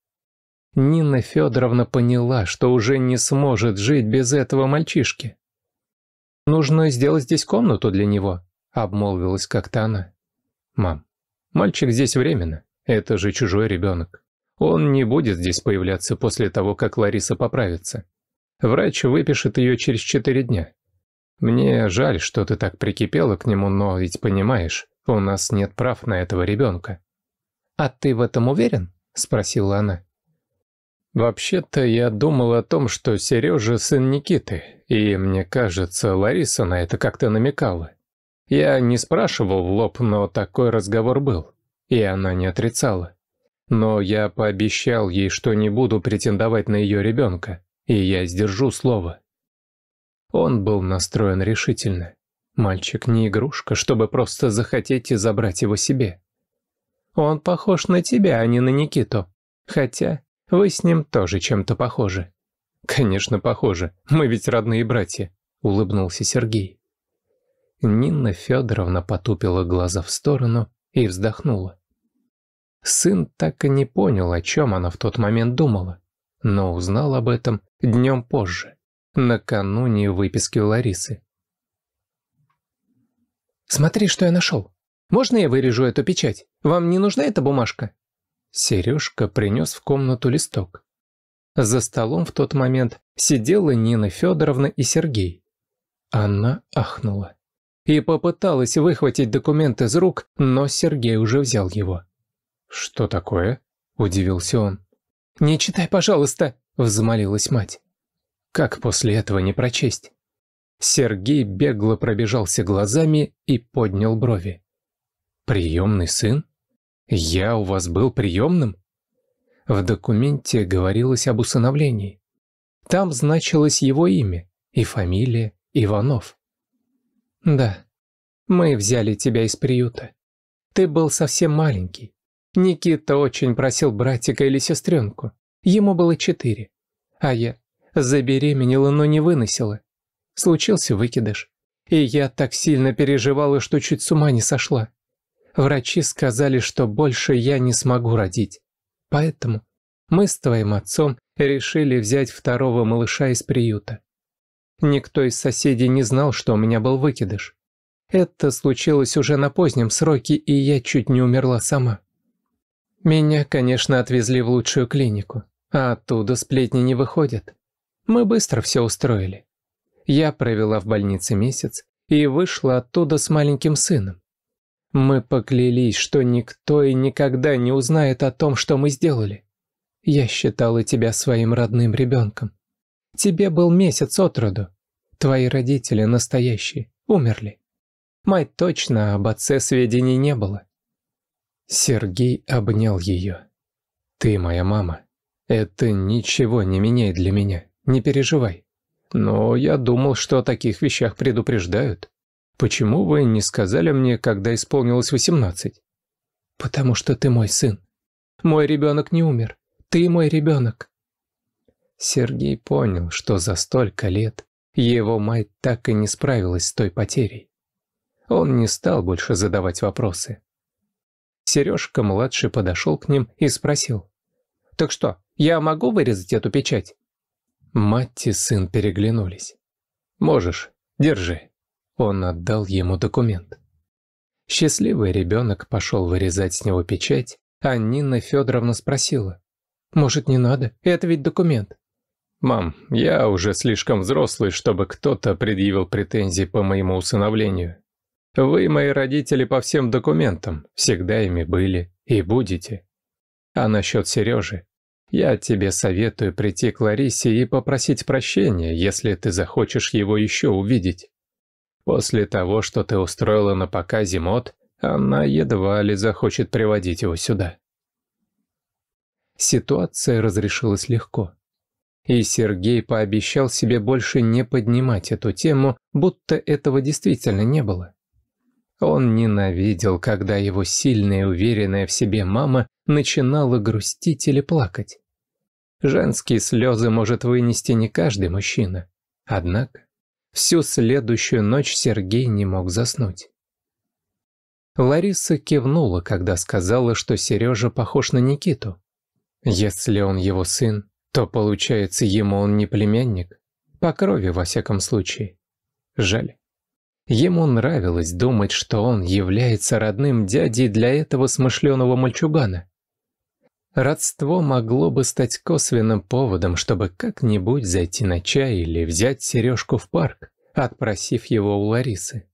Нина Федоровна поняла, что уже не сможет жить без этого мальчишки. «Нужно сделать здесь комнату для него», — обмолвилась как-то она. «Мам, мальчик здесь временно, это же чужой ребенок. Он не будет здесь появляться после того, как Лариса поправится. Врач выпишет ее через четыре дня. Мне жаль, что ты так прикипела к нему, но ведь понимаешь, у нас нет прав на этого ребенка». «А ты в этом уверен?» – спросила она. «Вообще-то я думал о том, что Сережа сын Никиты, и, мне кажется, Лариса на это как-то намекала. Я не спрашивал в лоб, но такой разговор был, и она не отрицала. Но я пообещал ей, что не буду претендовать на ее ребенка, и я сдержу слово. Он был настроен решительно. Мальчик не игрушка, чтобы просто захотеть и забрать его себе. Он похож на тебя, а не на Никиту. Хотя вы с ним тоже чем-то похожи. Конечно, похожи. Мы ведь родные братья, улыбнулся Сергей. Нина Федоровна потупила глаза в сторону и вздохнула. Сын так и не понял, о чем она в тот момент думала, но узнал об этом днем позже накануне выписки у Ларисы. «Смотри, что я нашел. Можно я вырежу эту печать? Вам не нужна эта бумажка?» Сережка принес в комнату листок. За столом в тот момент сидела Нина Федоровна и Сергей. Она ахнула и попыталась выхватить документ из рук, но Сергей уже взял его. «Что такое?» – удивился он. «Не читай, пожалуйста!» – взмолилась мать. Как после этого не прочесть? Сергей бегло пробежался глазами и поднял брови. «Приемный сын? Я у вас был приемным?» В документе говорилось об усыновлении. Там значилось его имя и фамилия Иванов. «Да, мы взяли тебя из приюта. Ты был совсем маленький. Никита очень просил братика или сестренку. Ему было четыре. А я... Забеременела, но не выносила. Случился выкидыш. И я так сильно переживала, что чуть с ума не сошла. Врачи сказали, что больше я не смогу родить. Поэтому мы с твоим отцом решили взять второго малыша из приюта. Никто из соседей не знал, что у меня был выкидыш. Это случилось уже на позднем сроке, и я чуть не умерла сама. Меня, конечно, отвезли в лучшую клинику, а оттуда сплетни не выходят. Мы быстро все устроили. Я провела в больнице месяц и вышла оттуда с маленьким сыном. Мы поклялись, что никто и никогда не узнает о том, что мы сделали. Я считала тебя своим родным ребенком. Тебе был месяц от роду. Твои родители настоящие, умерли. Мать точно об отце сведений не было. Сергей обнял ее. «Ты моя мама. Это ничего не меняет для меня». Не переживай. Но я думал, что о таких вещах предупреждают. Почему вы не сказали мне, когда исполнилось восемнадцать? Потому что ты мой сын. Мой ребенок не умер. Ты мой ребенок. Сергей понял, что за столько лет его мать так и не справилась с той потерей. Он не стал больше задавать вопросы. Сережка-младший подошел к ним и спросил. «Так что, я могу вырезать эту печать?» Мать и сын переглянулись. «Можешь, держи». Он отдал ему документ. Счастливый ребенок пошел вырезать с него печать, а Нина Федоровна спросила. «Может, не надо? Это ведь документ». «Мам, я уже слишком взрослый, чтобы кто-то предъявил претензии по моему усыновлению. Вы мои родители по всем документам, всегда ими были и будете. А насчет Сережи, я тебе советую прийти к Ларисе и попросить прощения, если ты захочешь его еще увидеть. После того, что ты устроила на показе мод, она едва ли захочет приводить его сюда. Ситуация разрешилась легко. И Сергей пообещал себе больше не поднимать эту тему, будто этого действительно не было. Он ненавидел, когда его сильная и уверенная в себе мама начинала грустить или плакать. Женские слезы может вынести не каждый мужчина. Однако всю следующую ночь Сергей не мог заснуть. Лариса кивнула, когда сказала, что Сережа похож на Никиту. Если он его сын, то, получается, ему он не племянник. По крови, во всяком случае. Жаль. Ему нравилось думать, что он является родным дядей для этого смышленого мальчугана. Родство могло бы стать косвенным поводом, чтобы как-нибудь зайти на чай или взять сережку в парк, отпросив его у Ларисы.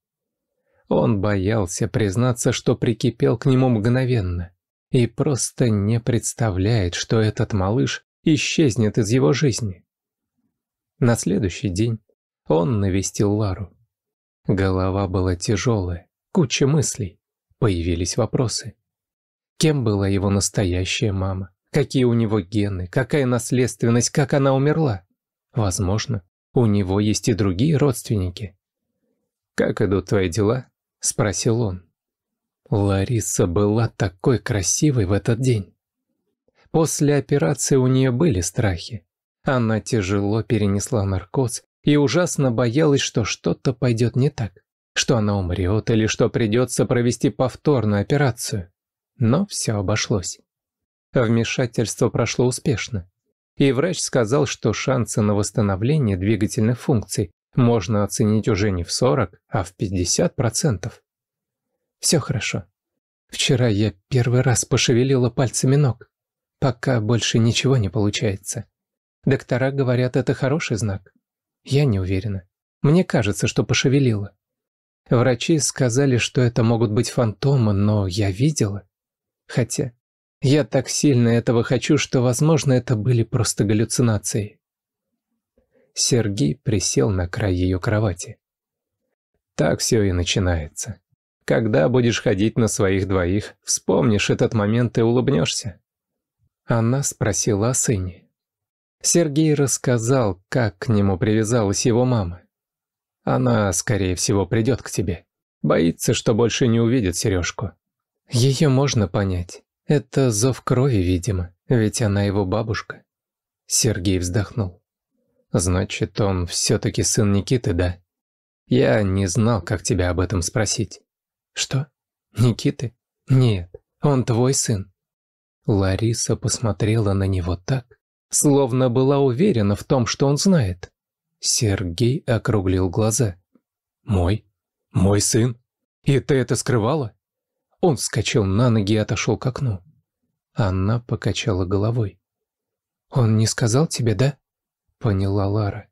Он боялся признаться, что прикипел к нему мгновенно, и просто не представляет, что этот малыш исчезнет из его жизни. На следующий день он навестил Лару. Голова была тяжелая, куча мыслей, появились вопросы. Кем была его настоящая мама? Какие у него гены? Какая наследственность? Как она умерла? Возможно, у него есть и другие родственники. «Как идут твои дела?» – спросил он. Лариса была такой красивой в этот день. После операции у нее были страхи. Она тяжело перенесла наркоз и ужасно боялась, что что-то пойдет не так, что она умрет или что придется провести повторную операцию. Но все обошлось. Вмешательство прошло успешно. И врач сказал, что шансы на восстановление двигательных функций можно оценить уже не в 40, а в 50%. Все хорошо. Вчера я первый раз пошевелила пальцами ног. Пока больше ничего не получается. Доктора говорят, это хороший знак. Я не уверена. Мне кажется, что пошевелила. Врачи сказали, что это могут быть фантомы, но я видела. Хотя я так сильно этого хочу, что, возможно, это были просто галлюцинации. Сергей присел на край ее кровати. Так все и начинается. Когда будешь ходить на своих двоих, вспомнишь этот момент и улыбнешься. Она спросила о сыне. Сергей рассказал, как к нему привязалась его мама. Она, скорее всего, придет к тебе. Боится, что больше не увидит Сережку. Ее можно понять. Это зов крови, видимо, ведь она его бабушка. Сергей вздохнул. Значит, он все-таки сын Никиты, да? Я не знал, как тебя об этом спросить. Что? Никиты? Нет, он твой сын. Лариса посмотрела на него так, словно была уверена в том, что он знает. Сергей округлил глаза. «Мой? Мой сын? И ты это скрывала?» Он вскочил на ноги и отошел к окну. Анна покачала головой. «Он не сказал тебе, да?» Поняла Лара.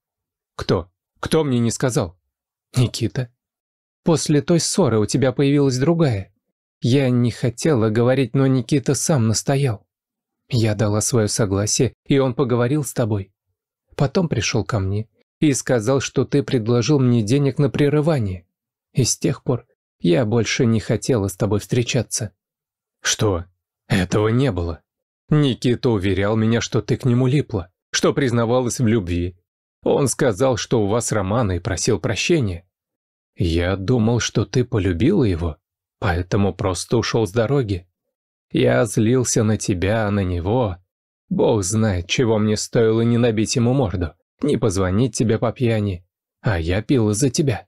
«Кто? Кто мне не сказал?» «Никита. После той ссоры у тебя появилась другая. Я не хотела говорить, но Никита сам настоял. Я дала свое согласие, и он поговорил с тобой. Потом пришел ко мне и сказал, что ты предложил мне денег на прерывание. И с тех пор я больше не хотела с тобой встречаться». «Что? Этого не было. Никита уверял меня, что ты к нему липла, что признавалась в любви. Он сказал, что у вас романы и просил прощения. Я думал, что ты полюбила его, поэтому просто ушел с дороги. Я злился на тебя, на него. Бог знает, чего мне стоило не набить ему морду, не позвонить тебе по пьяни, а я пила за тебя».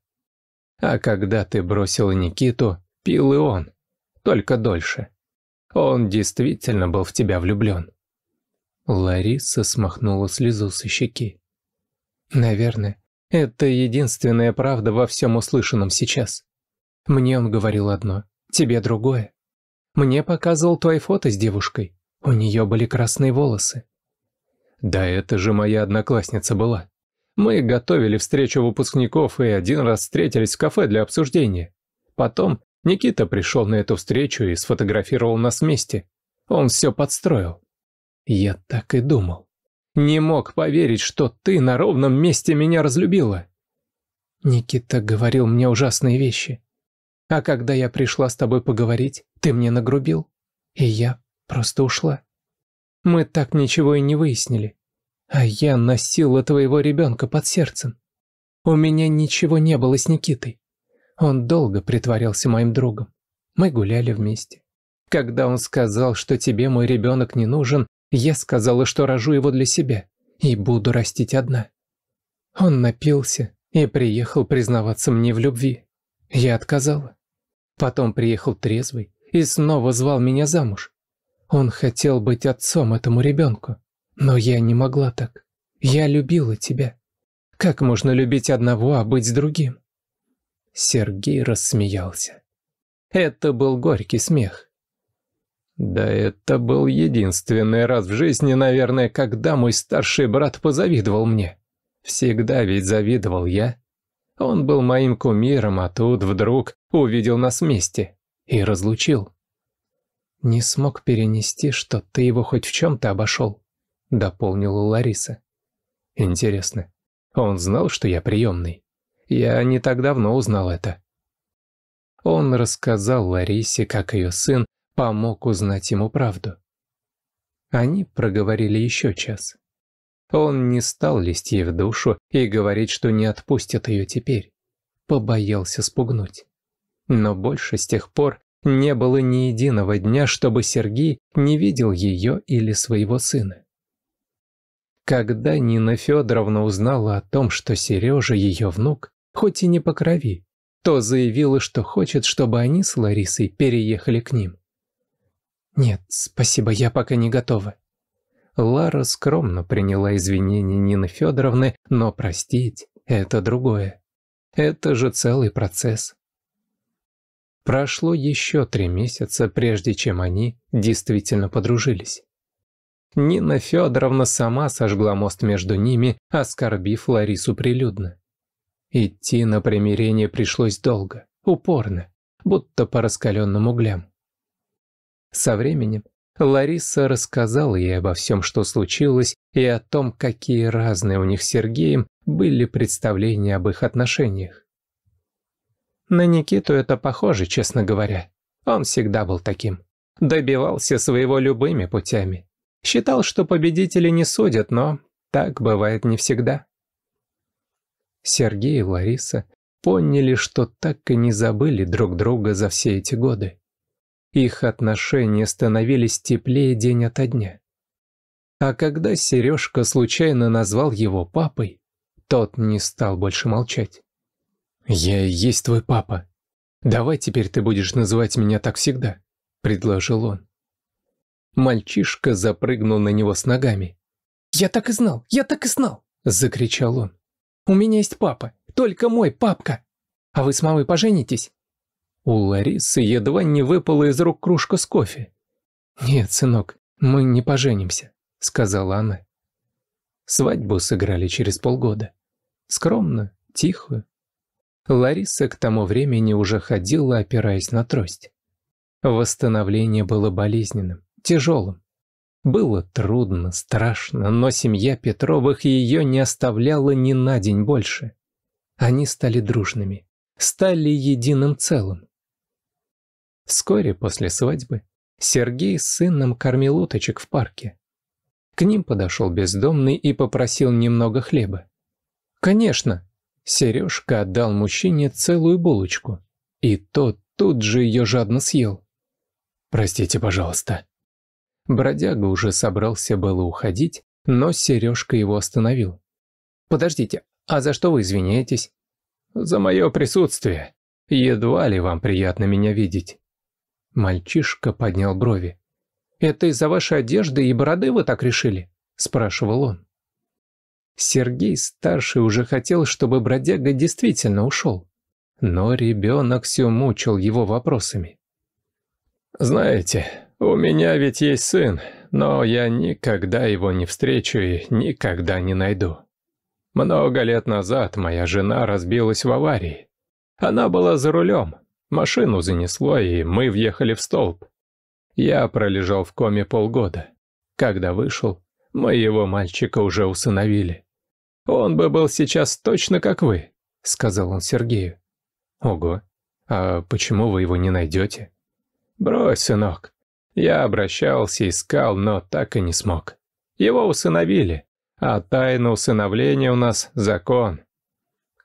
А когда ты бросила Никиту, пил и он, только дольше. Он действительно был в тебя влюблен. Лариса смахнула слезу со щеки. Наверное, это единственная правда во всем услышанном сейчас. Мне он говорил одно, тебе другое. Мне показывал твои фото с девушкой. У нее были красные волосы. Да это же моя одноклассница была. Мы готовили встречу выпускников и один раз встретились в кафе для обсуждения. Потом Никита пришел на эту встречу и сфотографировал нас вместе. Он все подстроил. Я так и думал. Не мог поверить, что ты на ровном месте меня разлюбила. Никита говорил мне ужасные вещи. А когда я пришла с тобой поговорить, ты мне нагрубил. И я просто ушла. Мы так ничего и не выяснили. А я носила твоего ребенка под сердцем. У меня ничего не было с Никитой. Он долго притворялся моим другом. Мы гуляли вместе. Когда он сказал, что тебе мой ребенок не нужен, я сказала, что рожу его для себя и буду растить одна. Он напился и приехал признаваться мне в любви. Я отказала. Потом приехал трезвый и снова звал меня замуж. Он хотел быть отцом этому ребенку. Но я не могла так. Я любила тебя. Как можно любить одного, а быть с другим?» Сергей рассмеялся. Это был горький смех. Да это был единственный раз в жизни, наверное, когда мой старший брат позавидовал мне. Всегда ведь завидовал я. Он был моим кумиром, а тут вдруг увидел нас вместе и разлучил. Не смог перенести, что ты его хоть в чем-то обошел. — дополнила Лариса. «Интересно, он знал, что я приемный? Я не так давно узнал это». Он рассказал Ларисе, как ее сын помог узнать ему правду. Они проговорили еще час. Он не стал лезть ей в душу и говорить, что не отпустит ее теперь. Побоялся спугнуть. Но больше с тех пор не было ни единого дня, чтобы Сергей не видел ее или своего сына. Когда Нина Федоровна узнала о том, что Сережа ее внук, хоть и не по крови, то заявила, что хочет, чтобы они с Ларисой переехали к ним. «Нет, спасибо, я пока не готова». Лара скромно приняла извинения Нины Федоровны, но простить – это другое. Это же целый процесс. Прошло еще три месяца, прежде чем они действительно подружились. Нина Федоровна сама сожгла мост между ними, оскорбив Ларису прилюдно. Идти на примирение пришлось долго, упорно, будто по раскаленным углям. Со временем Лариса рассказала ей обо всем, что случилось, и о том, какие разные у них с Сергеем были представления об их отношениях. На Никиту это похоже, честно говоря. Он всегда был таким. Добивался своего любыми путями. Считал, что победители не судят, но так бывает не всегда. Сергей и Лариса поняли, что так и не забыли друг друга за все эти годы. Их отношения становились теплее день ото дня. А когда Сережка случайно назвал его папой, тот не стал больше молчать. «Я и есть твой папа. Давай теперь ты будешь называть меня так всегда», — предложил он. Мальчишка запрыгнул на него с ногами. «Я так и знал! Я так и знал!» – закричал он. «У меня есть папа! Только мой папка! А вы с мамой поженитесь?» У Ларисы едва не выпала из рук кружка с кофе. «Нет, сынок, мы не поженимся», – сказала она. Свадьбу сыграли через полгода. Скромно, тихо. Лариса к тому времени уже ходила, опираясь на трость. Восстановление было болезненным тяжелым. Было трудно, страшно, но семья Петровых ее не оставляла ни на день больше. Они стали дружными, стали единым целым. Вскоре после свадьбы Сергей с сыном кормил уточек в парке. К ним подошел бездомный и попросил немного хлеба. «Конечно!» Сережка отдал мужчине целую булочку, и тот тут же ее жадно съел. «Простите, пожалуйста», Бродяга уже собрался было уходить, но Сережка его остановил. «Подождите, а за что вы извиняетесь?» «За мое присутствие. Едва ли вам приятно меня видеть». Мальчишка поднял брови. «Это из-за вашей одежды и бороды вы так решили?» – спрашивал он. Сергей старший уже хотел, чтобы бродяга действительно ушел. Но ребенок все мучил его вопросами. «Знаете, «У меня ведь есть сын, но я никогда его не встречу и никогда не найду. Много лет назад моя жена разбилась в аварии. Она была за рулем, машину занесло, и мы въехали в столб. Я пролежал в коме полгода. Когда вышел, моего мальчика уже усыновили. Он бы был сейчас точно как вы», — сказал он Сергею. «Ого, а почему вы его не найдете?» «Брось, сынок, я обращался, искал, но так и не смог. Его усыновили, а тайна усыновления у нас – закон.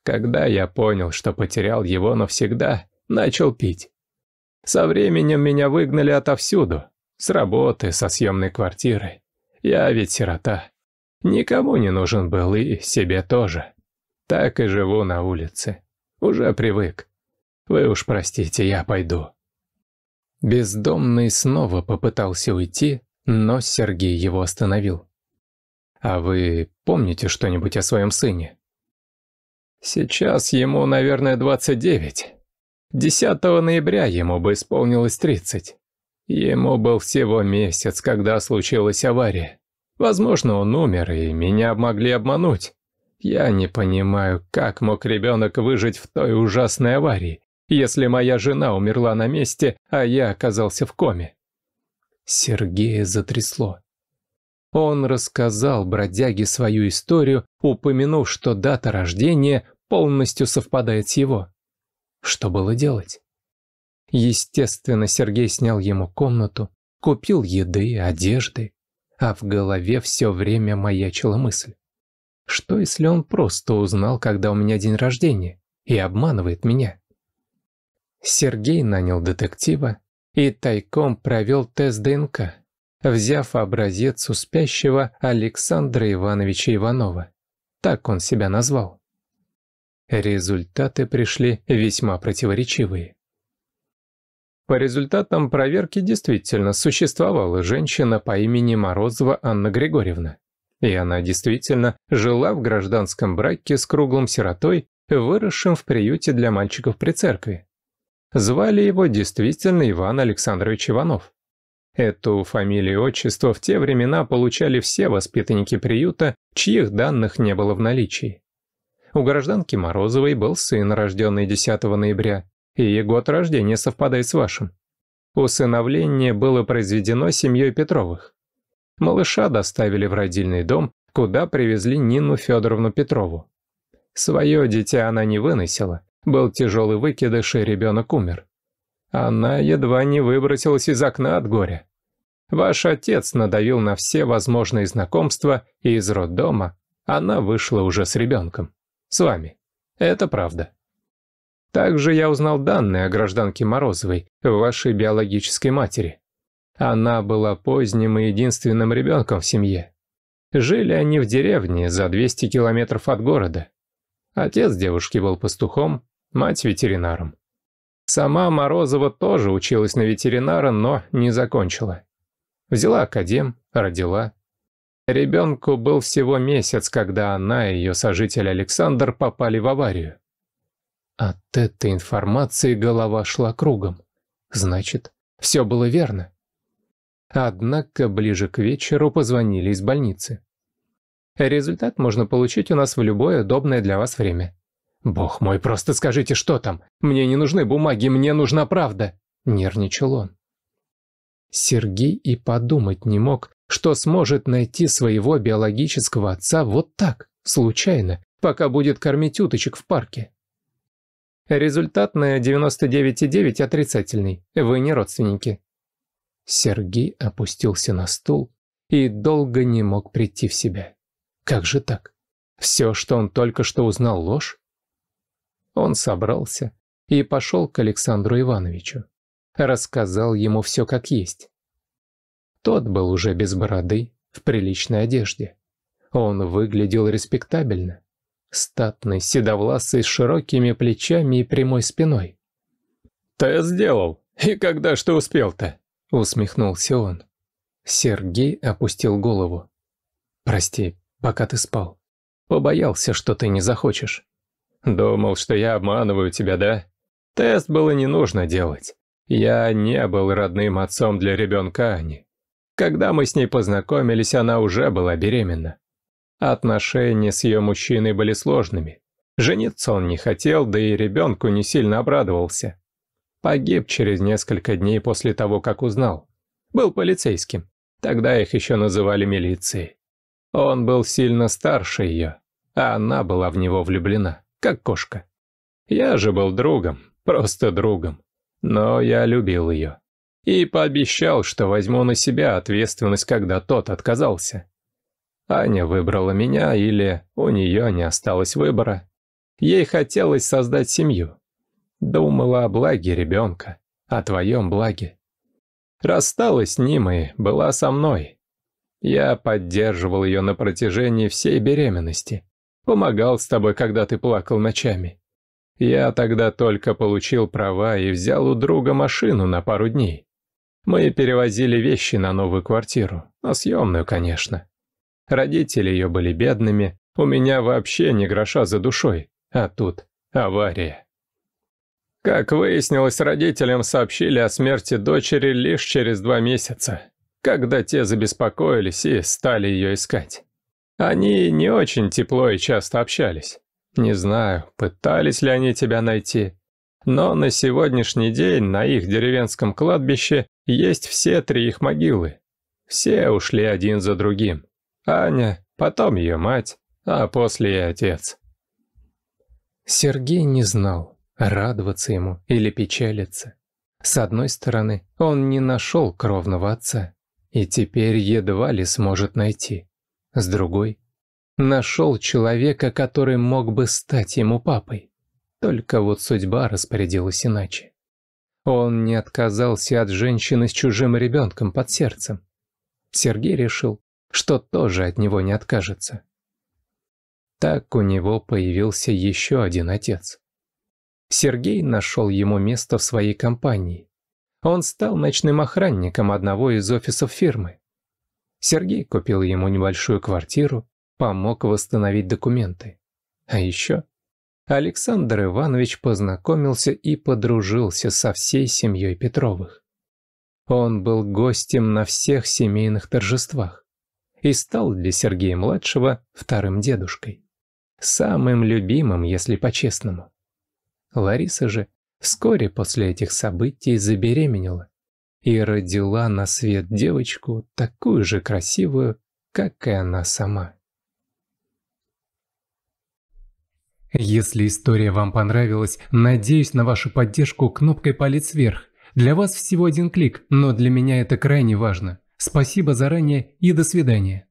Когда я понял, что потерял его навсегда, начал пить. Со временем меня выгнали отовсюду. С работы, со съемной квартиры. Я ведь сирота. Никому не нужен был и себе тоже. Так и живу на улице. Уже привык. Вы уж простите, я пойду. Бездомный снова попытался уйти, но Сергей его остановил. «А вы помните что-нибудь о своем сыне?» «Сейчас ему, наверное, 29. 10 ноября ему бы исполнилось 30. Ему был всего месяц, когда случилась авария. Возможно, он умер, и меня могли обмануть. Я не понимаю, как мог ребенок выжить в той ужасной аварии, если моя жена умерла на месте, а я оказался в коме?» Сергея затрясло. Он рассказал бродяге свою историю, упомянув, что дата рождения полностью совпадает с его. Что было делать? Естественно, Сергей снял ему комнату, купил еды, одежды, а в голове все время маячила мысль. Что если он просто узнал, когда у меня день рождения, и обманывает меня? Сергей нанял детектива и тайком провел тест ДНК, взяв образец у спящего Александра Ивановича Иванова. Так он себя назвал. Результаты пришли весьма противоречивые. По результатам проверки действительно существовала женщина по имени Морозова Анна Григорьевна. И она действительно жила в гражданском браке с круглым сиротой, выросшим в приюте для мальчиков при церкви. Звали его действительно Иван Александрович Иванов. Эту фамилию и отчество в те времена получали все воспитанники приюта, чьих данных не было в наличии. У гражданки Морозовой был сын, рожденный 10 ноября, и год рождения совпадает с вашим. Усыновление было произведено семьей Петровых. Малыша доставили в родильный дом, куда привезли Нину Федоровну Петрову. Свое дитя она не выносила, был тяжелый выкидыш, и ребенок умер. Она едва не выбросилась из окна от горя. Ваш отец надавил на все возможные знакомства, и из роддома она вышла уже с ребенком. С вами. Это правда. Также я узнал данные о гражданке Морозовой, вашей биологической матери. Она была поздним и единственным ребенком в семье. Жили они в деревне за 200 километров от города. Отец девушки был пастухом, мать ветеринаром. Сама Морозова тоже училась на ветеринара, но не закончила. Взяла академ, родила. Ребенку был всего месяц, когда она и ее сожитель Александр попали в аварию. От этой информации голова шла кругом. Значит, все было верно. Однако ближе к вечеру позвонили из больницы. Результат можно получить у нас в любое удобное для вас время. «Бог мой, просто скажите, что там? Мне не нужны бумаги, мне нужна правда!» — нервничал он. Сергей и подумать не мог, что сможет найти своего биологического отца вот так, случайно, пока будет кормить уточек в парке. Результат на 99,9 отрицательный. Вы не родственники. Сергей опустился на стул и долго не мог прийти в себя. Как же так? Все, что он только что узнал, ложь? Он собрался и пошел к Александру Ивановичу. Рассказал ему все как есть. Тот был уже без бороды, в приличной одежде. Он выглядел респектабельно. Статный, седовласый, с широкими плечами и прямой спиной. «Ты сделал! И когда ж ты успел-то?» — усмехнулся он. Сергей опустил голову. «Прости, пока ты спал. Побоялся, что ты не захочешь». Думал, что я обманываю тебя, да? Тест было не нужно делать. Я не был родным отцом для ребенка Ани. Когда мы с ней познакомились, она уже была беременна. Отношения с ее мужчиной были сложными. Жениться он не хотел, да и ребенку не сильно обрадовался. Погиб через несколько дней после того, как узнал. Был полицейским. Тогда их еще называли милицией. Он был сильно старше ее, а она была в него влюблена как кошка. Я же был другом, просто другом. Но я любил ее. И пообещал, что возьму на себя ответственность, когда тот отказался. Аня выбрала меня или у нее не осталось выбора. Ей хотелось создать семью. Думала о благе ребенка, о твоем благе. Рассталась с ним и была со мной. Я поддерживал ее на протяжении всей беременности. Помогал с тобой, когда ты плакал ночами. Я тогда только получил права и взял у друга машину на пару дней. Мы перевозили вещи на новую квартиру, на съемную, конечно. Родители ее были бедными, у меня вообще не гроша за душой, а тут авария. Как выяснилось, родителям сообщили о смерти дочери лишь через два месяца, когда те забеспокоились и стали ее искать. Они не очень тепло и часто общались. Не знаю, пытались ли они тебя найти. Но на сегодняшний день на их деревенском кладбище есть все три их могилы. Все ушли один за другим. Аня, потом ее мать, а после и отец. Сергей не знал, радоваться ему или печалиться. С одной стороны, он не нашел кровного отца, и теперь едва ли сможет найти с другой — нашел человека, который мог бы стать ему папой. Только вот судьба распорядилась иначе. Он не отказался от женщины с чужим ребенком под сердцем. Сергей решил, что тоже от него не откажется. Так у него появился еще один отец. Сергей нашел ему место в своей компании. Он стал ночным охранником одного из офисов фирмы. Сергей купил ему небольшую квартиру, помог восстановить документы. А еще Александр Иванович познакомился и подружился со всей семьей Петровых. Он был гостем на всех семейных торжествах и стал для Сергея-младшего вторым дедушкой. Самым любимым, если по-честному. Лариса же вскоре после этих событий забеременела и родила на свет девочку, такую же красивую, как и она сама. Если история вам понравилась, надеюсь на вашу поддержку кнопкой «Палец вверх». Для вас всего один клик, но для меня это крайне важно. Спасибо заранее и до свидания.